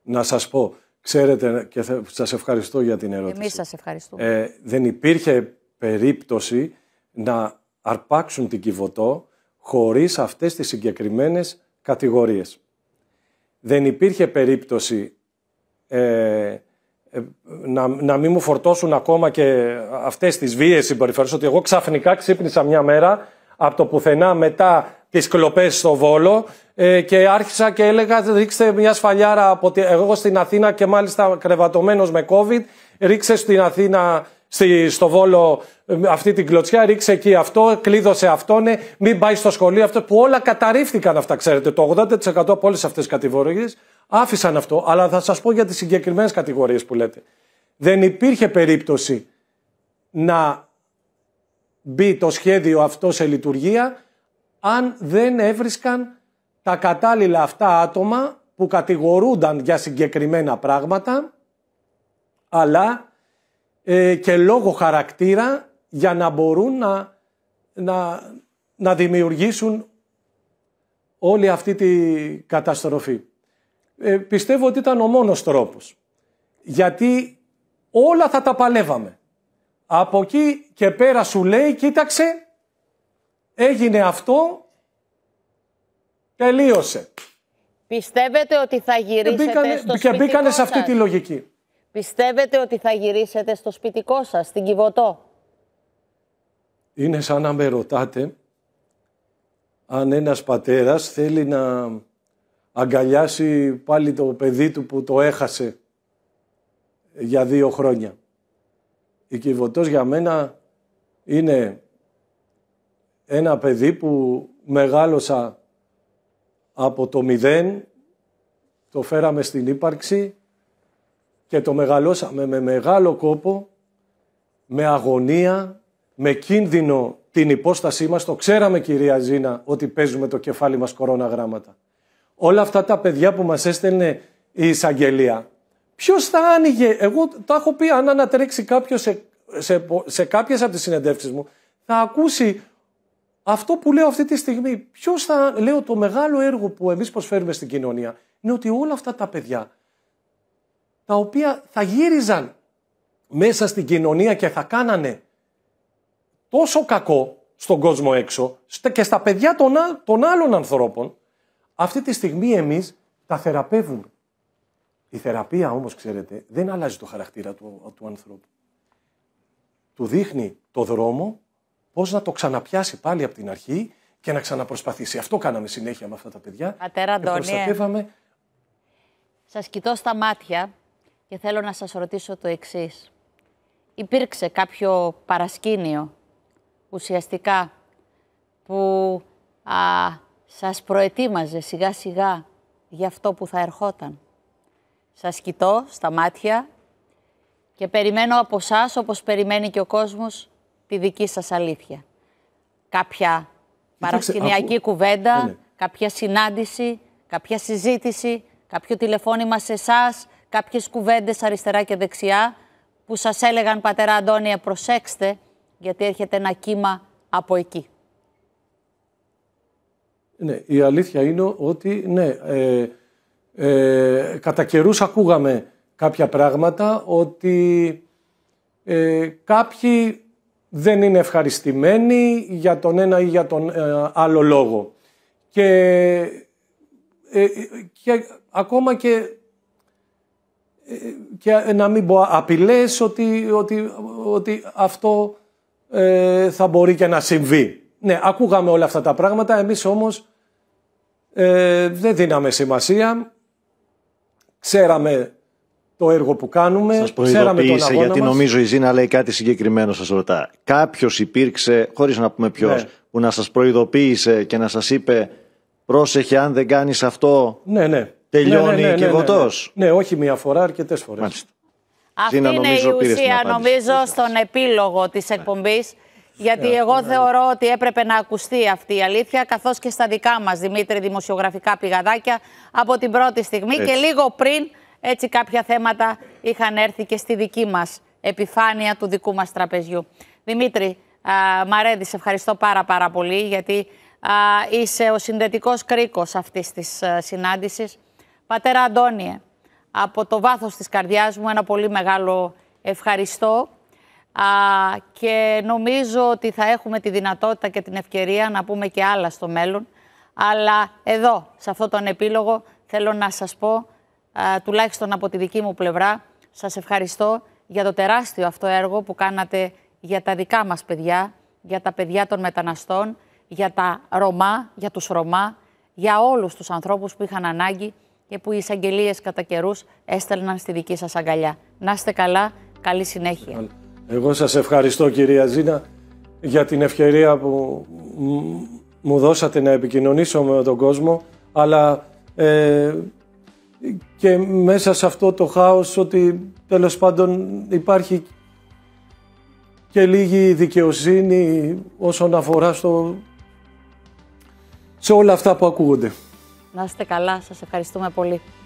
Να σας πω. Ξέρετε και σας ευχαριστώ για την ερώτηση. Εμείς σας ευχαριστούμε. Ε, δεν υπήρχε περίπτωση να αρπάξουν την Κιβωτό χωρίς αυτές τις συγκεκριμένες κατηγορίες. Δεν υπήρχε περίπτωση ε, ε, να, να μην μου φορτώσουν ακόμα και αυτές τις βίες συμπεριφέρειες, ότι εγώ ξαφνικά ξύπνησα μια μέρα από το πουθενά μετά τις κλοπές στο Βόλο ε, και άρχισα και έλεγα ρίξτε μια σφαλιάρα από τη... εγώ στην Αθήνα και μάλιστα κρεβατωμένος με COVID ρίξε στην Αθήνα στο Βόλο ε, αυτή την κλωτσιά, ρίξε εκεί αυτό, κλείδωσε αυτό, ναι, ε, μην πάει στο σχολείο αυτό, που όλα καταρρίφθηκαν αυτά, ξέρετε. Το 80% από όλες αυτές τις κατηγορίες άφησαν αυτό, αλλά θα σας πω για τις συγκεκριμένες κατηγορίες που λέτε. Δεν υπήρχε περίπτωση να μπει το σχέδιο αυτό σε λειτουργία αν δεν έβρισκαν τα κατάλληλα αυτά άτομα που κατηγορούνταν για συγκεκριμένα πράγματα αλλά ε, και λόγο χαρακτήρα για να μπορούν να, να, να δημιουργήσουν όλη αυτή τη καταστροφή. Ε, πιστεύω ότι ήταν ο μόνος τρόπος. Γιατί όλα θα τα παλεύαμε. Από εκεί και πέρα σου λέει, κοίταξε, έγινε αυτό, τελείωσε. Πιστεύετε ότι θα γυρίσετε και μπήκανε, στο Και μπήκανε σε αυτή τη λογική. Πιστεύετε ότι θα γυρίσετε στο σπιτικό σας, στην Κιβωτό. Είναι σαν να με ρωτάτε αν ένας πατέρας θέλει να αγκαλιάσει πάλι το παιδί του που το έχασε για δύο χρόνια. Η Κιβωτός για μένα είναι ένα παιδί που μεγάλωσα από το μηδέν, το φέραμε στην ύπαρξη και το μεγαλώσαμε με μεγάλο κόπο, με αγωνία, με κίνδυνο την υπόστασή μας. Το ξέραμε κυρία Ζήνα ότι παίζουμε το κεφάλι μας κορώνα γράμματα. Όλα αυτά τα παιδιά που μας έστελνε η εισαγγελία. Ποιος θα άνοιγε, εγώ το έχω πει αν ανατρέξει κάποιος σε, σε, κάποιες από τις συνεντεύξεις μου, θα ακούσει αυτό που λέω αυτή τη στιγμή. Ποιος θα, λέω το μεγάλο έργο που εμείς προσφέρουμε στην κοινωνία, είναι ότι όλα αυτά τα παιδιά τα οποία θα γύριζαν μέσα στην κοινωνία και θα κάνανε τόσο κακό στον κόσμο έξω και στα παιδιά των, α, άλλων ανθρώπων, αυτή τη στιγμή εμείς τα θεραπεύουμε. Η θεραπεία όμως, ξέρετε, δεν αλλάζει το χαρακτήρα του, του ανθρώπου. Του δείχνει το δρόμο πώς να το ξαναπιάσει πάλι από την αρχή και να ξαναπροσπαθήσει. Αυτό κάναμε συνέχεια με αυτά τα παιδιά. Πατέρα Αντώνη, σας κοιτώ στα μάτια και θέλω να σας ρωτήσω το εξής. Υπήρξε κάποιο παρασκήνιο ουσιαστικά που α, σας προετοίμαζε σιγά σιγά για αυτό που θα ερχόταν. Σας κοιτώ στα μάτια και περιμένω από εσά, όπως περιμένει και ο κόσμος, τη δική σας αλήθεια. Κάποια παρασκηνιακή κουβέντα, ναι, ναι. κάποια συνάντηση, κάποια συζήτηση, κάποιο τηλεφώνημα σε εσάς κάποιες κουβέντες αριστερά και δεξιά που σας έλεγαν πατέρα Αντώνια προσέξτε γιατί έρχεται ένα κύμα από εκεί. Ναι, η αλήθεια είναι ότι ναι, ε, ε κατά καιρούς ακούγαμε κάποια πράγματα ότι ε, κάποιοι δεν είναι ευχαριστημένοι για τον ένα ή για τον ε, άλλο λόγο. και ε, ακόμα και ε, ε, και να μην πω απειλές ότι, ότι, ότι αυτό ε, θα μπορεί και να συμβεί. Ναι, ακούγαμε όλα αυτά τα πράγματα, εμείς όμως δεν δίναμε σημασία, ξέραμε το έργο που κάνουμε. Σας προειδοποίησε γιατί μας. νομίζω η Ζήνα λέει κάτι συγκεκριμένο. Σας ρωτά. Κάποιος υπήρξε, χωρίς να πούμε ποιος, ναι. που να σας προειδοποίησε και να σας είπε: Πρόσεχε, αν δεν κάνεις αυτό. Ναι, ναι τελειώνει ναι, ναι, ναι, ναι, όχι μία φορά, αρκετές φορές. Αυτή είναι η ουσία, νομίζω, στον επίλογο της εκπομπή. Γιατί εγώ θεωρώ ότι έπρεπε να ακουστεί αυτή η αλήθεια, καθώς και στα δικά μας Δημήτρη, δημοσιογραφικά πηγαδάκια, από την πρώτη στιγμή έτσι. και λίγο πριν έτσι κάποια θέματα είχαν έρθει και στη δική μας επιφάνεια του δικού μας τραπεζιού. Δημήτρη α, σε ευχαριστώ πάρα πάρα πολύ, γιατί α, είσαι ο συνδετικός κρίκος αυτής της συνάντησης. Πατέρα Αντώνιε, από το βάθος της καρδιάς μου ένα πολύ μεγάλο ευχαριστώ και νομίζω ότι θα έχουμε τη δυνατότητα και την ευκαιρία να πούμε και άλλα στο μέλλον. Αλλά εδώ, σε αυτόν τον επίλογο, θέλω να σας πω, α, τουλάχιστον από τη δική μου πλευρά, σας ευχαριστώ για το τεράστιο αυτό έργο που κάνατε για τα δικά μας παιδιά, για τα παιδιά των μεταναστών, για τα Ρωμά, για τους Ρωμά, για όλους τους ανθρώπους που είχαν ανάγκη και που οι εισαγγελίες κατά καιρούς έστελναν στη δική σας αγκαλιά. Να είστε καλά, καλή συνέχεια. Ε, εγώ σας ευχαριστώ, κυρία Ζήνα, για την ευκαιρία που μου δώσατε να επικοινωνήσω με τον κόσμο, αλλά ε, και μέσα σε αυτό το χάος ότι τέλος πάντων υπάρχει και λίγη δικαιοσύνη όσον αφορά στο... σε όλα αυτά που ακούγονται. Να είστε καλά, σας ευχαριστούμε πολύ.